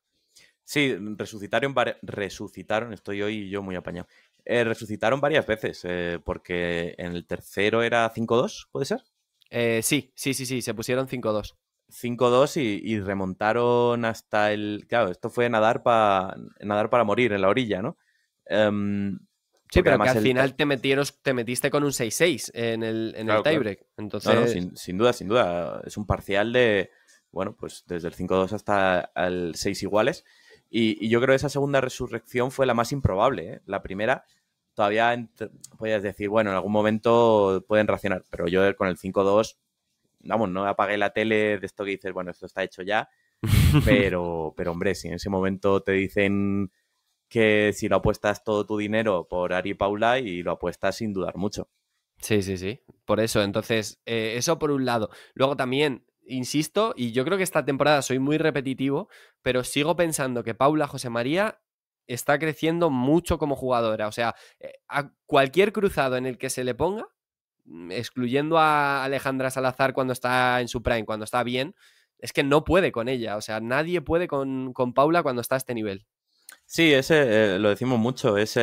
Sí, resucitaron, resucitaron, estoy hoy yo muy apañado. Eh, resucitaron varias veces, eh, porque en el tercero era 5-2, ¿puede ser? Eh, sí, sí, sí, sí, se pusieron 5-2. 5-2 y, remontaron hasta el... Claro, esto fue nadar, para nadar para morir en la orilla, ¿no? Em, sí, pero que al final te, metieron, te metiste con un 6-6 en el, tiebreak. Claro. Entonces... sin, sin, duda, sin duda. Es un parcial de, bueno, pues desde el 5-2 hasta el 6 iguales. Y, yo creo que esa segunda resurrección fue la más improbable. ¿eh? La primera todavía podías decir, bueno, en algún momento pueden racionar, pero yo con el 5-2, vamos, no apagué la tele de esto que dices, bueno, esto está hecho ya, pero, pero hombre, si en ese momento te dicen que si lo apuestas todo tu dinero por Ari Paula y lo apuestas sin dudar mucho. Sí, sí, sí. Por eso, entonces, eh, eso por un lado. Luego también insisto, y yo creo que esta temporada soy muy repetitivo, pero sigo pensando que Paula José María está creciendo mucho como jugadora. O sea, eh, a cualquier cruzado en el que se le ponga, mm, excluyendo a Alejandra Salazar cuando está en su prime, cuando está bien, es que no puede con ella. O sea, nadie puede con, Paula cuando está a este nivel. Sí, ese eh, lo decimos mucho, es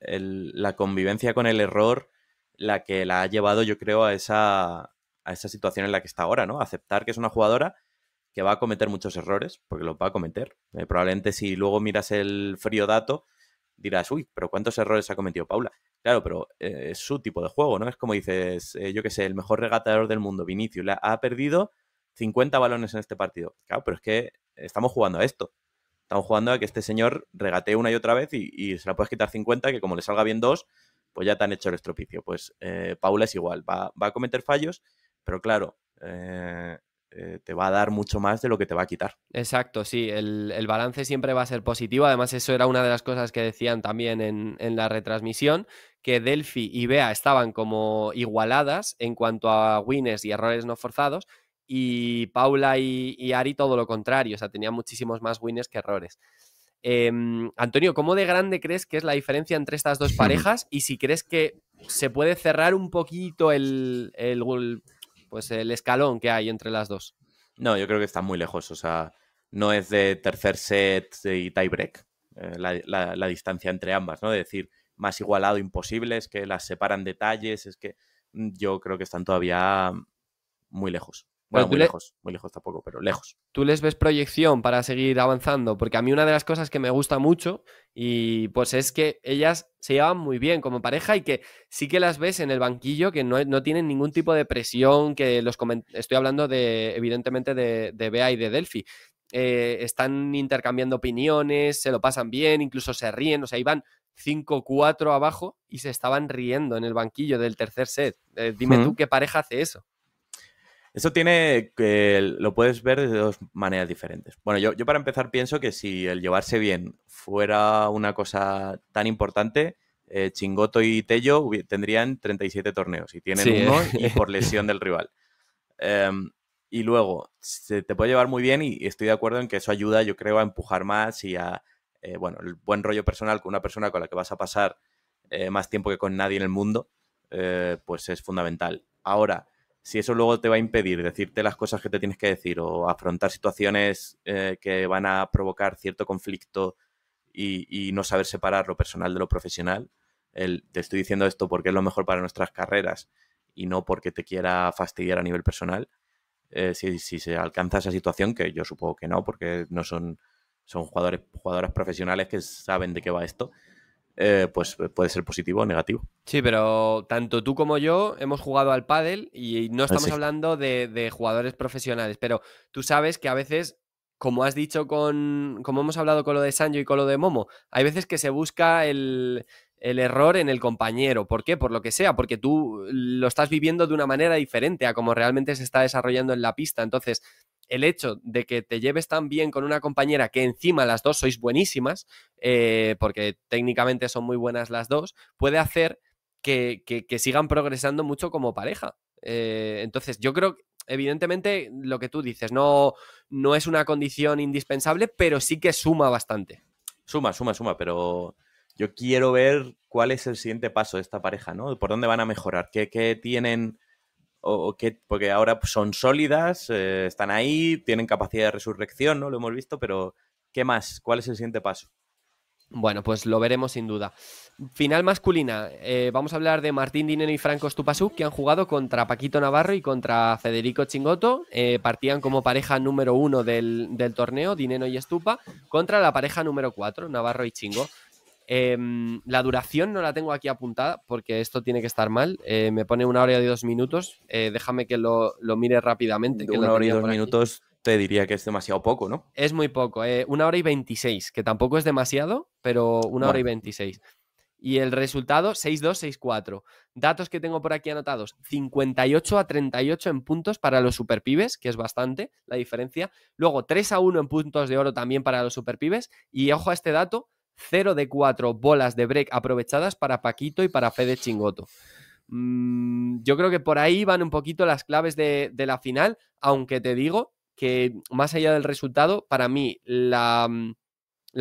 la convivencia con el error la que la ha llevado, yo creo, a esa esa situación en la que está ahora, ¿no? Aceptar que es una jugadora que va a cometer muchos errores, porque los va a cometer. Eh, probablemente si luego miras el frío dato, dirás, uy, pero ¿cuántos errores ha cometido Paula? Claro, pero eh, es su tipo de juego, ¿no? Es como dices, eh, yo qué sé, el mejor regatador del mundo, Vinicius, ha perdido 50 balones en este partido. Claro, pero es que estamos jugando a esto. Estamos jugando a que este señor regatee una y otra vez y, se la puedes quitar 50, que como le salga bien dos, pues ya te han hecho el estropicio. Pues Paula es igual, va a cometer fallos pero claro, eh, eh, te va a dar mucho más de lo que te va a quitar. Exacto, sí, el, balance siempre va a ser positivo. Además, eso era una de las cosas que decían también en, la retransmisión, que Delphi y Bea estaban como igualadas en cuanto a wins y errores no forzados, y Paula y, Ari todo lo contrario, o sea, tenían muchísimos más wins que errores. Em, Antonio, ¿cómo de grande crees que es la diferencia entre estas dos parejas? Y si crees que se puede cerrar un poquito el pues el escalón que hay entre las dos. No, yo creo que está muy lejos, o sea, no es de tercer set y tiebreak eh, la, distancia entre ambas, ¿no? decir, más igualado imposible, es que las separan detalles, es que mm, yo creo que están todavía muy lejos muy lejos, muy lejos tampoco, pero lejos. ¿Tú les ves proyección para seguir avanzando? Porque a mí una de las cosas que me gusta mucho y pues es que ellas se llevan muy bien como pareja y que sí que las ves en el banquillo que no, tienen ningún tipo de presión, que los estoy hablando de, evidentemente, de, Bea y de Delphi. Eh, están intercambiando opiniones, se lo pasan bien, incluso se ríen, o sea, iban 5-4 abajo y se estaban riendo en el banquillo del tercer set. Eh, dime tú qué pareja hace eso. Eso tiene, que lo puedes ver de dos maneras diferentes. Bueno, yo, para empezar pienso que si el llevarse bien fuera una cosa tan importante, eh, Chingoto y Tello tendrían 37 torneos y tienen uno y eh. por lesión del rival. Em, y luego, se te puede llevar muy bien y estoy de acuerdo en que eso ayuda, yo creo, a empujar más y a, eh, bueno, el buen rollo personal con una persona con la que vas a pasar más tiempo que con nadie en el mundo, pues es fundamental. Ahora, si eso luego te va a impedir decirte las cosas que te tienes que decir o afrontar situaciones eh, que van a provocar cierto conflicto y, no saber separar lo personal de lo profesional, te estoy diciendo esto porque es lo mejor para nuestras carreras y no porque te quiera fastidiar a nivel personal, eh, si, se alcanza esa situación, que yo supongo que no, porque no son, son jugadores, jugadoras profesionales que saben de qué va esto, eh, pues eh, puede ser positivo o negativo. Sí, pero tanto tú como yo hemos jugado al pádel y no estamos hablando de, jugadores profesionales, pero tú sabes que a veces como has dicho con, como hemos hablado con lo de Sancho y con lo de Momo, hay veces que se busca el, el, error en el compañero. ¿Por qué? Por lo que sea, porque tú lo estás viviendo de una manera diferente a como realmente se está desarrollando en la pista. Entonces, el hecho de que te lleves tan bien con una compañera que encima las dos sois buenísimas, eh, porque técnicamente son muy buenas las dos, puede hacer que, sigan progresando mucho como pareja. Eh, entonces, yo creo que evidentemente lo que tú dices no, no es una condición indispensable, pero sí que suma bastante. Suma, suma, suma, pero yo quiero ver cuál es el siguiente paso de esta pareja, ¿no? ¿Por dónde van a mejorar? ¿Qué, qué tienen porque ahora son sólidas, eh, están ahí, tienen capacidad de resurrección, ¿no? Lo hemos visto, pero ¿qué más? ¿Cuál es el siguiente paso? Bueno, pues lo veremos sin duda. Final masculina. Eh, vamos a hablar de Martín Dineno y Franco Stupasú, que han jugado contra Paquito Navarro y contra Federico Chingoto. Eh, partían como pareja número uno del, del torneo, Dineno y Estupa, contra la pareja número cuatro, Navarro y Chingo. Em, la duración no la tengo aquí apuntada porque esto tiene que estar mal. Eh, me pone una hora y dos minutos. Eh, déjame que lo, mire rápidamente. una hora y dos minutos te diría que es demasiado poco, ¿no? Es muy poco. Eh, una hora y veintiséis, que tampoco es demasiado, pero una hora y veintiséis. Y el resultado, 6-2-6-4. Datos que tengo por aquí anotados, 58 a 38 en puntos para los superpibes, que es bastante la diferencia. Luego, 3 a 1 en puntos de oro también para los superpibes. Y ojo a este dato, 0 de 4 bolas de break aprovechadas para Paquito y para Fede Chingoto. Mm, yo creo que por ahí van un poquito las claves de, la final, aunque te digo que más allá del resultado, para mí la, mm,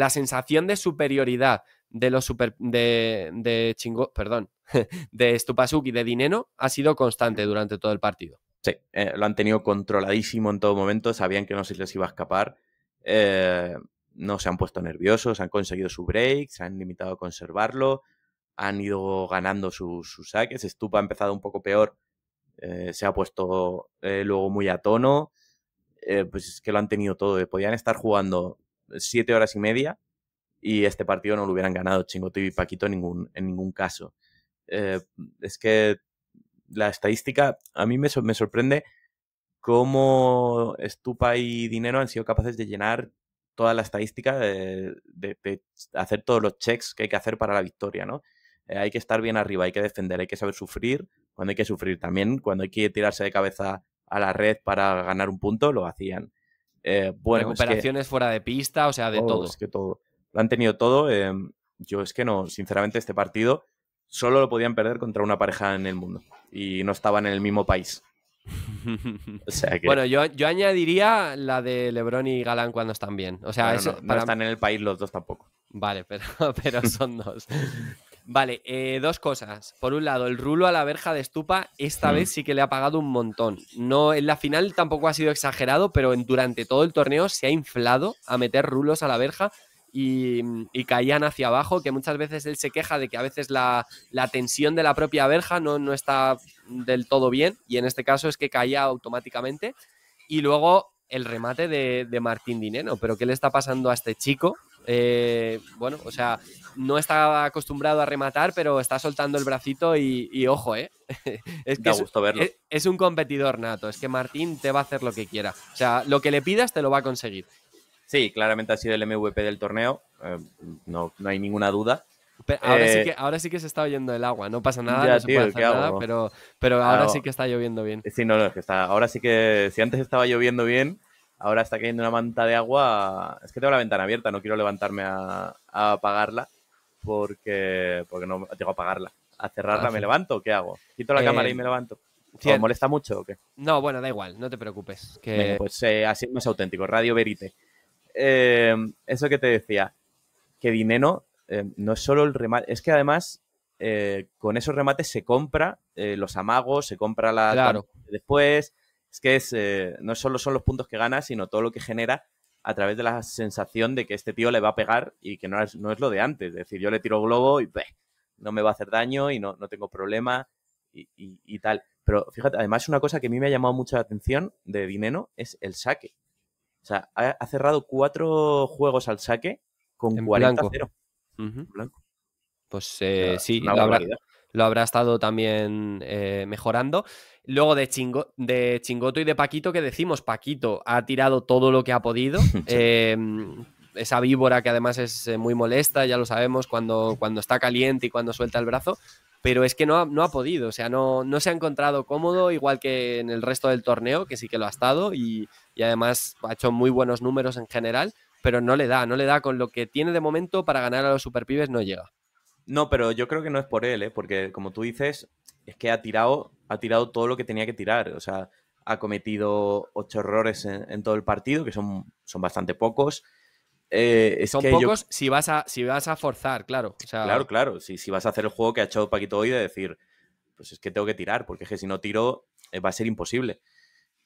sensación de superioridad de los super, de, de Chingo, perdón, de Stupasuki, de Dineno, ha sido constante durante todo el partido. Sí, eh, lo han tenido controladísimo en todo momento, sabían que no se les iba a escapar. Eh, no se han puesto nerviosos, han conseguido su break, se han limitado a conservarlo, han ido ganando sus, saques. Stupa ha empezado un poco peor, eh, se ha puesto eh, luego muy a tono. Eh, pues es que lo han tenido todo. Podían estar jugando siete horas y media y este partido no lo hubieran ganado Chingote y Paquito en ningún, en ningún caso. es que la estadística a mí me, me sorprende cómo Stupa y Dinero han sido capaces de llenar toda la estadística de, hacer todos los checks que hay que hacer para la victoria, ¿no? Eh, hay que estar bien arriba, hay que defender, hay que saber sufrir cuando hay que sufrir también, cuando hay que tirarse de cabeza a la red para ganar un punto, lo hacían. Eh, Recuperaciones fuera de pista, o sea, de todos todo. que todo. Lo han tenido todo. Eh, yo es que no, sinceramente, este partido solo lo podían perder contra una pareja en el mundo y no estaban en el mismo país. Bueno, yo, añadiría la de Lebron y Galán cuando están bien. O sea, para... están en el país los dos tampoco. Vale, pero, pero son dos. Vale, eh, dos cosas. Por un lado, el rulo a la verja de estupa, esta mm. vez sí que le ha pagado un montón. No, en la final tampoco ha sido exagerado, pero en, durante todo el torneo se ha inflado a meter rulos a la verja Mm, y, caían hacia abajo, que muchas veces él se queja de que a veces la, tensión de la propia verja no, no, está del todo bien y en este caso es que caía automáticamente. Y luego el remate de, de Martín Dineno, pero ¿qué le está pasando a este chico? Eh, bueno, o sea, no está acostumbrado a rematar, pero está soltando el bracito y, ojo, ¿eh? es que es un competidor nato, es que Martín te va a hacer lo que quiera. O sea, lo que le pidas te lo va a conseguir. Sí, claramente ha sido el MVP del torneo, eh, no, hay ninguna duda. ahora, sí eh, que, ahora sí que se está oyendo el agua, no pasa nada, no se nada, pero, pero ahora ah, sí que está lloviendo bien. Sí, no, no, es que está, ahora sí que, si antes estaba lloviendo bien, ahora está cayendo una manta de agua. Es que tengo la ventana abierta, no quiero levantarme a, apagarla porque, porque no tengo a apagarla. A cerrarla ah, me levanto, ¿qué hago? ¿Quito la cámara y eh, me levanto? ¿Te molesta mucho o qué? No, bueno, da igual, no te preocupes. Que... pues así es más auténtico, Radio Verite. Eh, eso que te decía, que Dineno eh, no es solo el remate, es que además eh, con esos remates se compra los amagos, se compra la... Claro. Después, es que no solo son los puntos que gana, sino todo lo que genera a través de la sensación de que este tío le va a pegar y que no es, lo de antes. Es decir, yo le tiro globo y no me va a hacer daño y no, tengo problema y, tal. Pero fíjate, además una cosa que a mí me ha llamado mucho la atención de Dineno es el saque. O sea, ha, cerrado cuatro juegos al saque con 40 0. Pues eh, sí, lo habrá, estado también eh, mejorando. Luego de, Chingo, de Chingoto y de Paquito, que decimos, Paquito ha tirado todo lo que ha podido. Em, esa víbora que además es eh, muy molesta, ya lo sabemos, cuando, cuando está caliente y cuando suelta el brazo pero es que no ha, no ha podido, o sea, no, no, se ha encontrado cómodo, igual que en el resto del torneo, que sí que lo ha estado, y y además ha hecho muy buenos números en general, pero no le da, no le da con lo que tiene de momento para ganar a los superpibes, no llega. No, pero yo creo que no es por él, ¿eh? porque como tú dices, es que ha tirado, ha tirado todo lo que tenía que tirar. O sea, ha cometido ocho errores en, todo el partido, que son, son bastante pocos. Eh, son pocos si, vas a, si vas a forzar, claro. Claro, claro. Si, si vas a hacer el juego que ha hecho Paquito hoy de decir, pues es que tengo que tirar, porque es que si no tiro eh, va a ser imposible.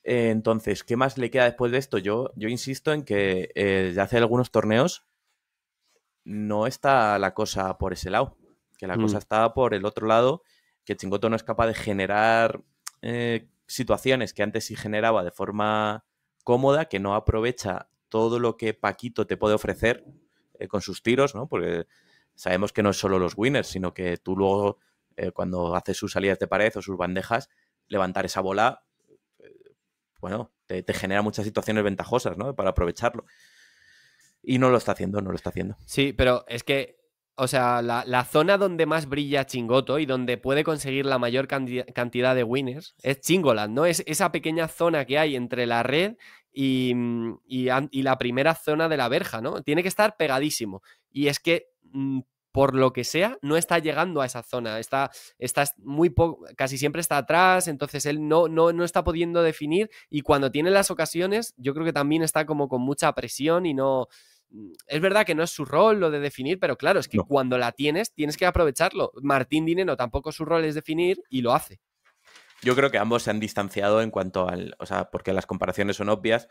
Eh, entonces, ¿qué más le queda después de esto? Yo, yo insisto en que eh, ya hace algunos torneos no está la cosa por ese lado, que la cosa mm. está por el otro lado, que Chingoto no es capaz de generar eh, situaciones que antes sí generaba de forma cómoda, que no aprovecha todo lo que Paquito te puede ofrecer con sus tiros, ¿no? Porque sabemos que no es solo los winners, sino que tú luego, cuando haces sus salidas de pared o sus bandejas, levantar esa bola bueno, te, genera muchas situaciones ventajosas, ¿no? Para aprovecharlo. Y no lo está haciendo, no lo está haciendo. Sí, pero es que o sea, la, zona donde más brilla Chingoto y donde puede conseguir la mayor cantidad de winners es Chingoland, ¿no? Es esa pequeña zona que hay entre la red y, y la primera zona de la verja, ¿no? Tiene que estar pegadísimo. Y es que mm, por lo que sea, no está llegando a esa zona. Está, está muy casi siempre está atrás, entonces él no, no, está pudiendo definir. Y cuando tiene las ocasiones, yo creo que también está como con mucha presión y no. Mm, es verdad que no es su rol lo de definir, pero claro, es que cuando la tienes, tienes que aprovecharlo. Martín Dineno tampoco su rol es definir y lo hace. Yo creo que ambos se han distanciado en cuanto al. O sea, porque las comparaciones son obvias,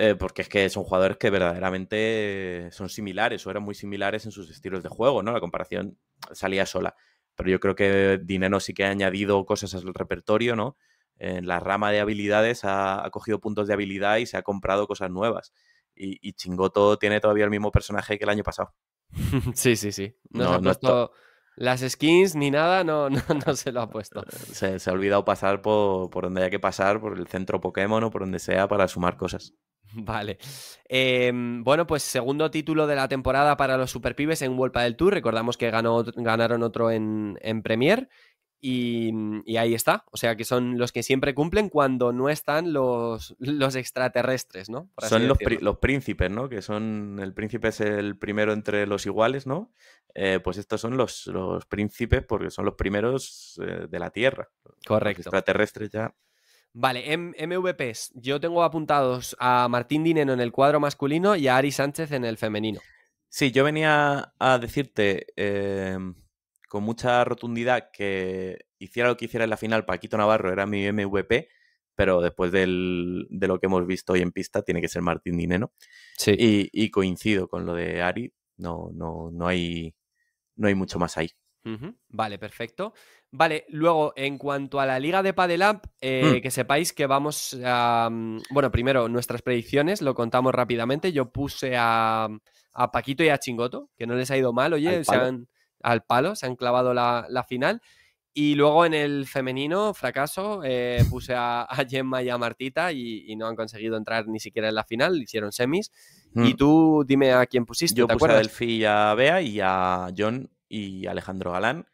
eh, porque es que son jugadores que verdaderamente son similares o eran muy similares en sus estilos de juego, ¿no? La comparación salía sola. Pero yo creo que Dinero sí que ha añadido cosas al repertorio, ¿no? En la rama de habilidades ha, cogido puntos de habilidad y se ha comprado cosas nuevas. Y, Chingoto tiene todavía el mismo personaje que el año pasado. Sí, sí, sí. No no, ha puesto las skins ni nada, no, no, se lo ha puesto. Eh, se, ha olvidado pasar por, por, donde haya que pasar, por el centro Pokémon o por donde sea para sumar cosas. Vale. Em, bueno, pues segundo título de la temporada para los Superpibes en World del Tour. Recordamos que ganó, ganaron otro en, Premier. Y, ahí está. O sea que son los que siempre cumplen cuando no están los, extraterrestres, ¿no? son los, príncipes, ¿no? Que son. El príncipe es el primero entre los iguales, ¿no? Eh, pues estos son los, príncipes porque son los primeros eh, de la Tierra. Correcto. extraterrestres ya. Vale, MVPs. Yo tengo apuntados a Martín Dineno en el cuadro masculino y a Ari Sánchez en el femenino. Sí, yo venía a decirte em, con mucha rotundidad que hiciera lo que hiciera en la final, Paquito Navarro era mi MVP, pero después de lo que hemos visto hoy en pista tiene que ser Martín Dineno. Sí. Y, coincido con lo de Ari, no, no, no, hay, no hay mucho más ahí. Vale, perfecto. Vale, luego, en cuanto a la liga de Padelab eh, hmm. que sepáis que vamos a... Mm, bueno, primero, nuestras predicciones, lo contamos rápidamente. Yo puse mm, a, Paquito y a Chingoto, que no les ha ido mal, oye, se han, al palo, se han clavado la, final. Y luego en el femenino, fracaso, eh, puse a, Gemma y a Martita y, no han conseguido entrar ni siquiera en la final, hicieron semis. Y hmm. tú dime a quién pusiste. Yo puse a Delphi y a Bea y a John y Alejandro Galán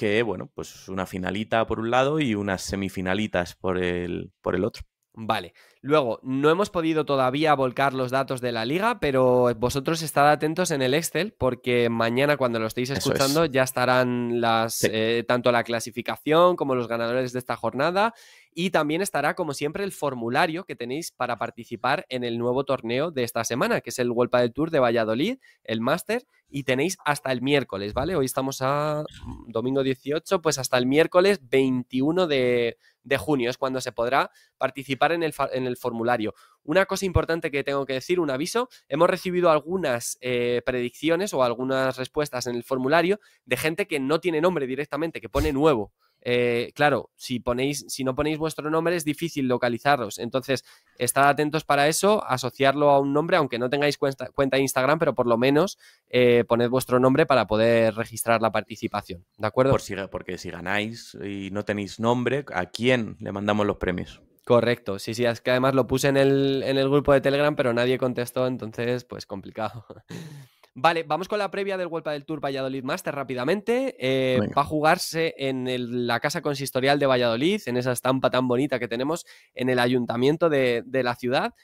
que, bueno, pues una finalita por un lado y unas semifinalitas por el, por el otro. Vale, luego, no hemos podido todavía volcar los datos de la liga, pero vosotros estad atentos en el Excel porque mañana cuando lo estéis escuchando ya estarán las, eh, tanto la clasificación como los ganadores de esta jornada y también estará, como siempre, el formulario que tenéis para participar en el nuevo torneo de esta semana, que es el Golpa del Tour de Valladolid, el Máster, y tenéis hasta el miércoles, ¿vale? Hoy estamos a mm, domingo 18, pues hasta el miércoles 21 de, junio es cuando se podrá participar en el, formulario. Una cosa importante que tengo que decir, un aviso, hemos recibido algunas eh, predicciones o algunas respuestas en el formulario de gente que no tiene nombre directamente, que pone nuevo. Eh, claro, si, ponéis, si no ponéis vuestro nombre es difícil localizarlos. Entonces, estad atentos para eso, asociarlo a un nombre, aunque no tengáis cuenta, de Instagram, pero por lo menos eh, poned vuestro nombre para poder registrar la participación. ¿De acuerdo? porque si ganáis y no tenéis nombre, ¿a quién le mandamos los premios? Correcto, sí, sí, es que además lo puse en el, en el grupo de Telegram, pero nadie contestó, entonces, pues complicado. Vale, vamos con la previa del Huelpa del Tour Valladolid Master rápidamente. Eh, va a jugarse en la Casa Consistorial de Valladolid, en esa estampa tan bonita que tenemos en el ayuntamiento de, la ciudad.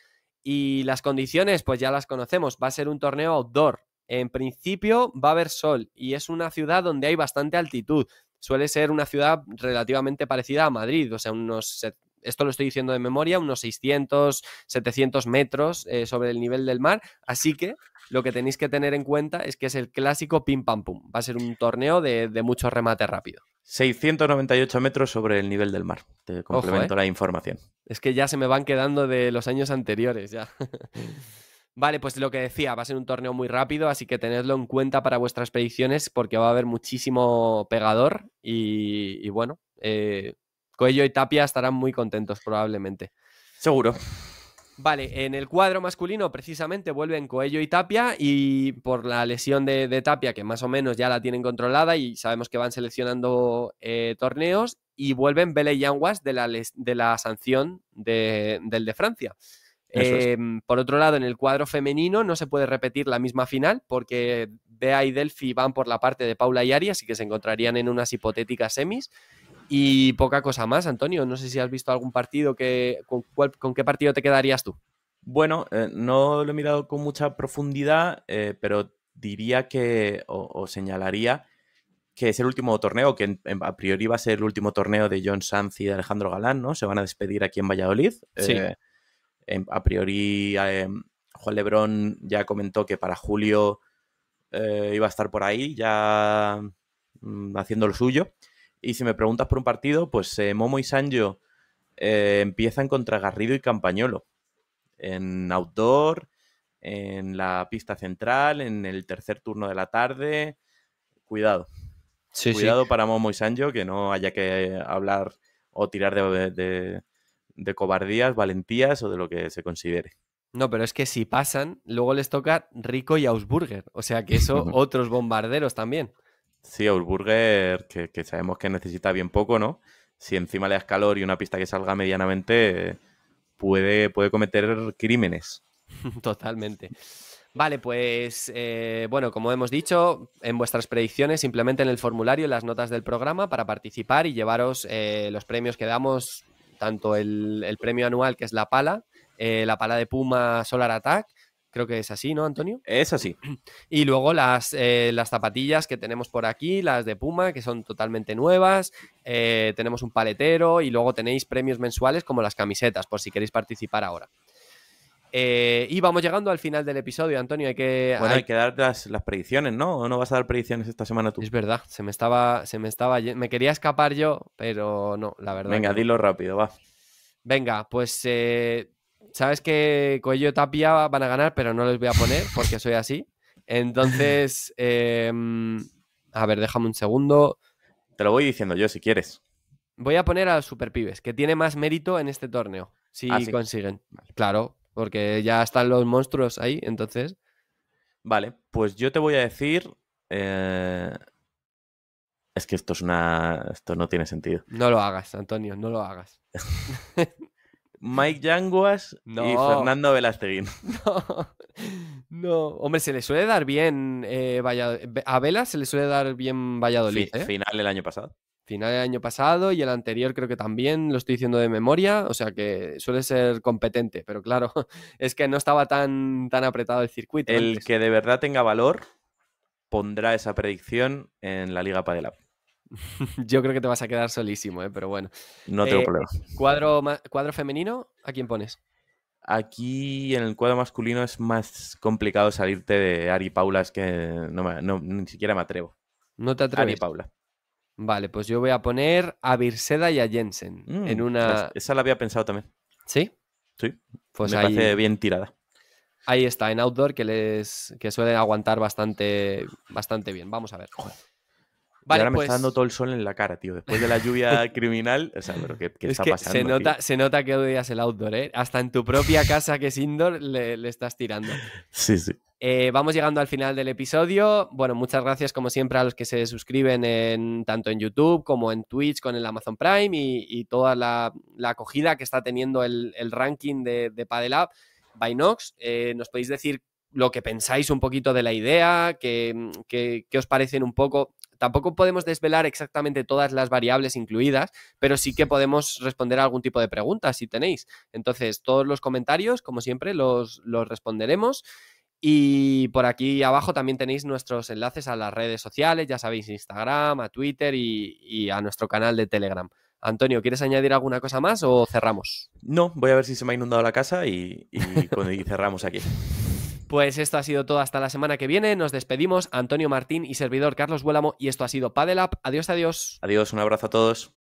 Y las condiciones, pues ya las conocemos. Va a ser un torneo outdoor. En principio va a haber sol y es una ciudad donde hay bastante altitud. Suele ser una ciudad relativamente parecida a Madrid, o sea, unos esto lo estoy diciendo de memoria, unos 600, 700 metros eh, sobre el nivel del mar. Así que lo que tenéis que tener en cuenta es que es el clásico pim pam pum. Va a ser un torneo de, mucho remate rápido. 698 metros sobre el nivel del mar. Te complemento eh. la información. Es que ya se me van quedando de los años anteriores, ya. vale, pues lo que decía, va a ser un torneo muy rápido, así que tenedlo en cuenta para vuestras predicciones porque va a haber muchísimo pegador y, bueno, eh, Coello y Tapia estarán muy contentos probablemente. Seguro. Vale, en el cuadro masculino precisamente vuelven Coello y Tapia y por la lesión de, Tapia, que más o menos ya la tienen controlada y sabemos que van seleccionando eh, torneos, y vuelven Bele y Anguas de la, de la sanción del de Francia. Em, por otro lado, en el cuadro femenino no se puede repetir la misma final porque Bea y Delphi van por la parte de Paula y Arias y que se encontrarían en unas hipotéticas semis. Y poca cosa más, Antonio. No sé si has visto algún partido que. ¿Con, qué partido te quedarías tú? Bueno, eh, no lo he mirado con mucha profundidad, eh, pero diría que. o, señalaría que es el último torneo, que a priori va a ser el último torneo de John Sanz y de Alejandro Galán, ¿no? Se van a despedir aquí en Valladolid. Eh, a priori, em, Juan Lebrón ya comentó que para julio iba a estar por ahí, ya mm, haciendo lo suyo. Y si me preguntas por un partido, pues eh, Momo y Sanjo eh, empiezan contra Garrido y Campañolo. En outdoor, en la pista central, en el tercer turno de la tarde. Cuidado. Cuidado para Momo y Sanjo que no haya que hablar o tirar de, de cobardías, valentías o de lo que se considere. No, pero es que si pasan, luego les toca Rico y Ausburger. O sea que eso, otros bombarderos también. Sí, Burger, que, sabemos que necesita bien poco, ¿no? Si encima le das calor y una pista que salga medianamente, puede, puede cometer crímenes. Totalmente. Vale, pues eh, bueno, como hemos dicho, en vuestras predicciones simplemente en el formulario en las notas del programa para participar y llevaros eh, los premios que damos, tanto el, premio anual que es la pala, eh, la pala de Puma Solar Attack Creo que es así, ¿no, Antonio? Es así. Y luego las, eh, las zapatillas que tenemos por aquí, las de Puma, que son totalmente nuevas. Eh, tenemos un paletero y luego tenéis premios mensuales como las camisetas, por si queréis participar ahora. Eh, y vamos llegando al final del episodio, Antonio. Hay que, bueno, hay, que dar las, predicciones, ¿no? ¿O no vas a dar predicciones esta semana tú? Es verdad, se me estaba. Se me, estaba me quería escapar yo, pero no, la verdad. Venga, dilo rápido, va. Venga, pues sabes que Coello Tapia van a ganar, pero no les voy a poner porque soy así. Entonces, em, a ver, déjame un segundo. Te lo voy diciendo yo si quieres. Voy a poner a los Superpibes, que tiene más mérito en este torneo, si ah, consiguen. Claro, porque ya están los monstruos ahí, entonces. Vale, pues yo te voy a decir. Eh, es que esto es una. Esto no tiene sentido. No lo hagas, Antonio, no lo hagas. Mike Yanguas y Fernando Velasteguín. No, no. Hombre, se le suele dar bien eh, A Vela se le suele dar bien Valladolid. ¿eh? Final el año pasado. Final del año pasado y el anterior creo que también, lo estoy diciendo de memoria, o sea que suele ser competente, pero claro, es que no estaba tan, tan apretado el circuito. El que de verdad tenga valor pondrá esa predicción en la Liga Padel Yo creo que te vas a quedar solísimo, ¿eh? pero bueno. No tengo eh, problema. Cuadro, ¿Cuadro femenino? ¿A quién pones? Aquí en el cuadro masculino es más complicado salirte de Ari Paula, es que ni siquiera me atrevo. No te atreves. Ari Paula. Vale, pues yo voy a poner a Birseda y a Jensen mm, en una. Esa la había pensado también. ¿Sí? Sí. Pues me parece bien tirada. Ahí está, en outdoor que les suele aguantar bastante, bastante bien. Vamos a ver. Vale, ahora me está dando pues todo el sol en la cara, tío. Después de la lluvia criminal, pero ¿qué, está pasando? Se nota, se nota que odias el outdoor, ¿eh? Hasta en tu propia casa, que es indoor, le, estás tirando. Sí, sí. Eh, vamos llegando al final del episodio. Bueno, muchas gracias como siempre a los que se suscriben tanto en YouTube como en Twitch con el Amazon Prime y, toda la, acogida que está teniendo el, ranking de, de Padelab by Nox. Eh, nos podéis decir lo que pensáis un poquito de la idea, ¿Qué que, os parecen un poco Tampoco podemos desvelar exactamente todas las variables incluidas, pero sí que podemos responder a algún tipo de preguntas si tenéis. Entonces, todos los comentarios, como siempre, los, responderemos. Y por aquí abajo también tenéis nuestros enlaces a las redes sociales, ya sabéis, Instagram, a Twitter y, a nuestro canal de Telegram. Antonio, ¿quieres añadir alguna cosa más o cerramos? No, voy a ver si se me ha inundado la casa y, y cerramos aquí. Pues esto ha sido todo hasta la semana que viene. Nos despedimos, Antonio Martín y servidor Carlos Buélamo, y esto ha sido Padelab. Adiós, adiós. Adiós, un abrazo a todos.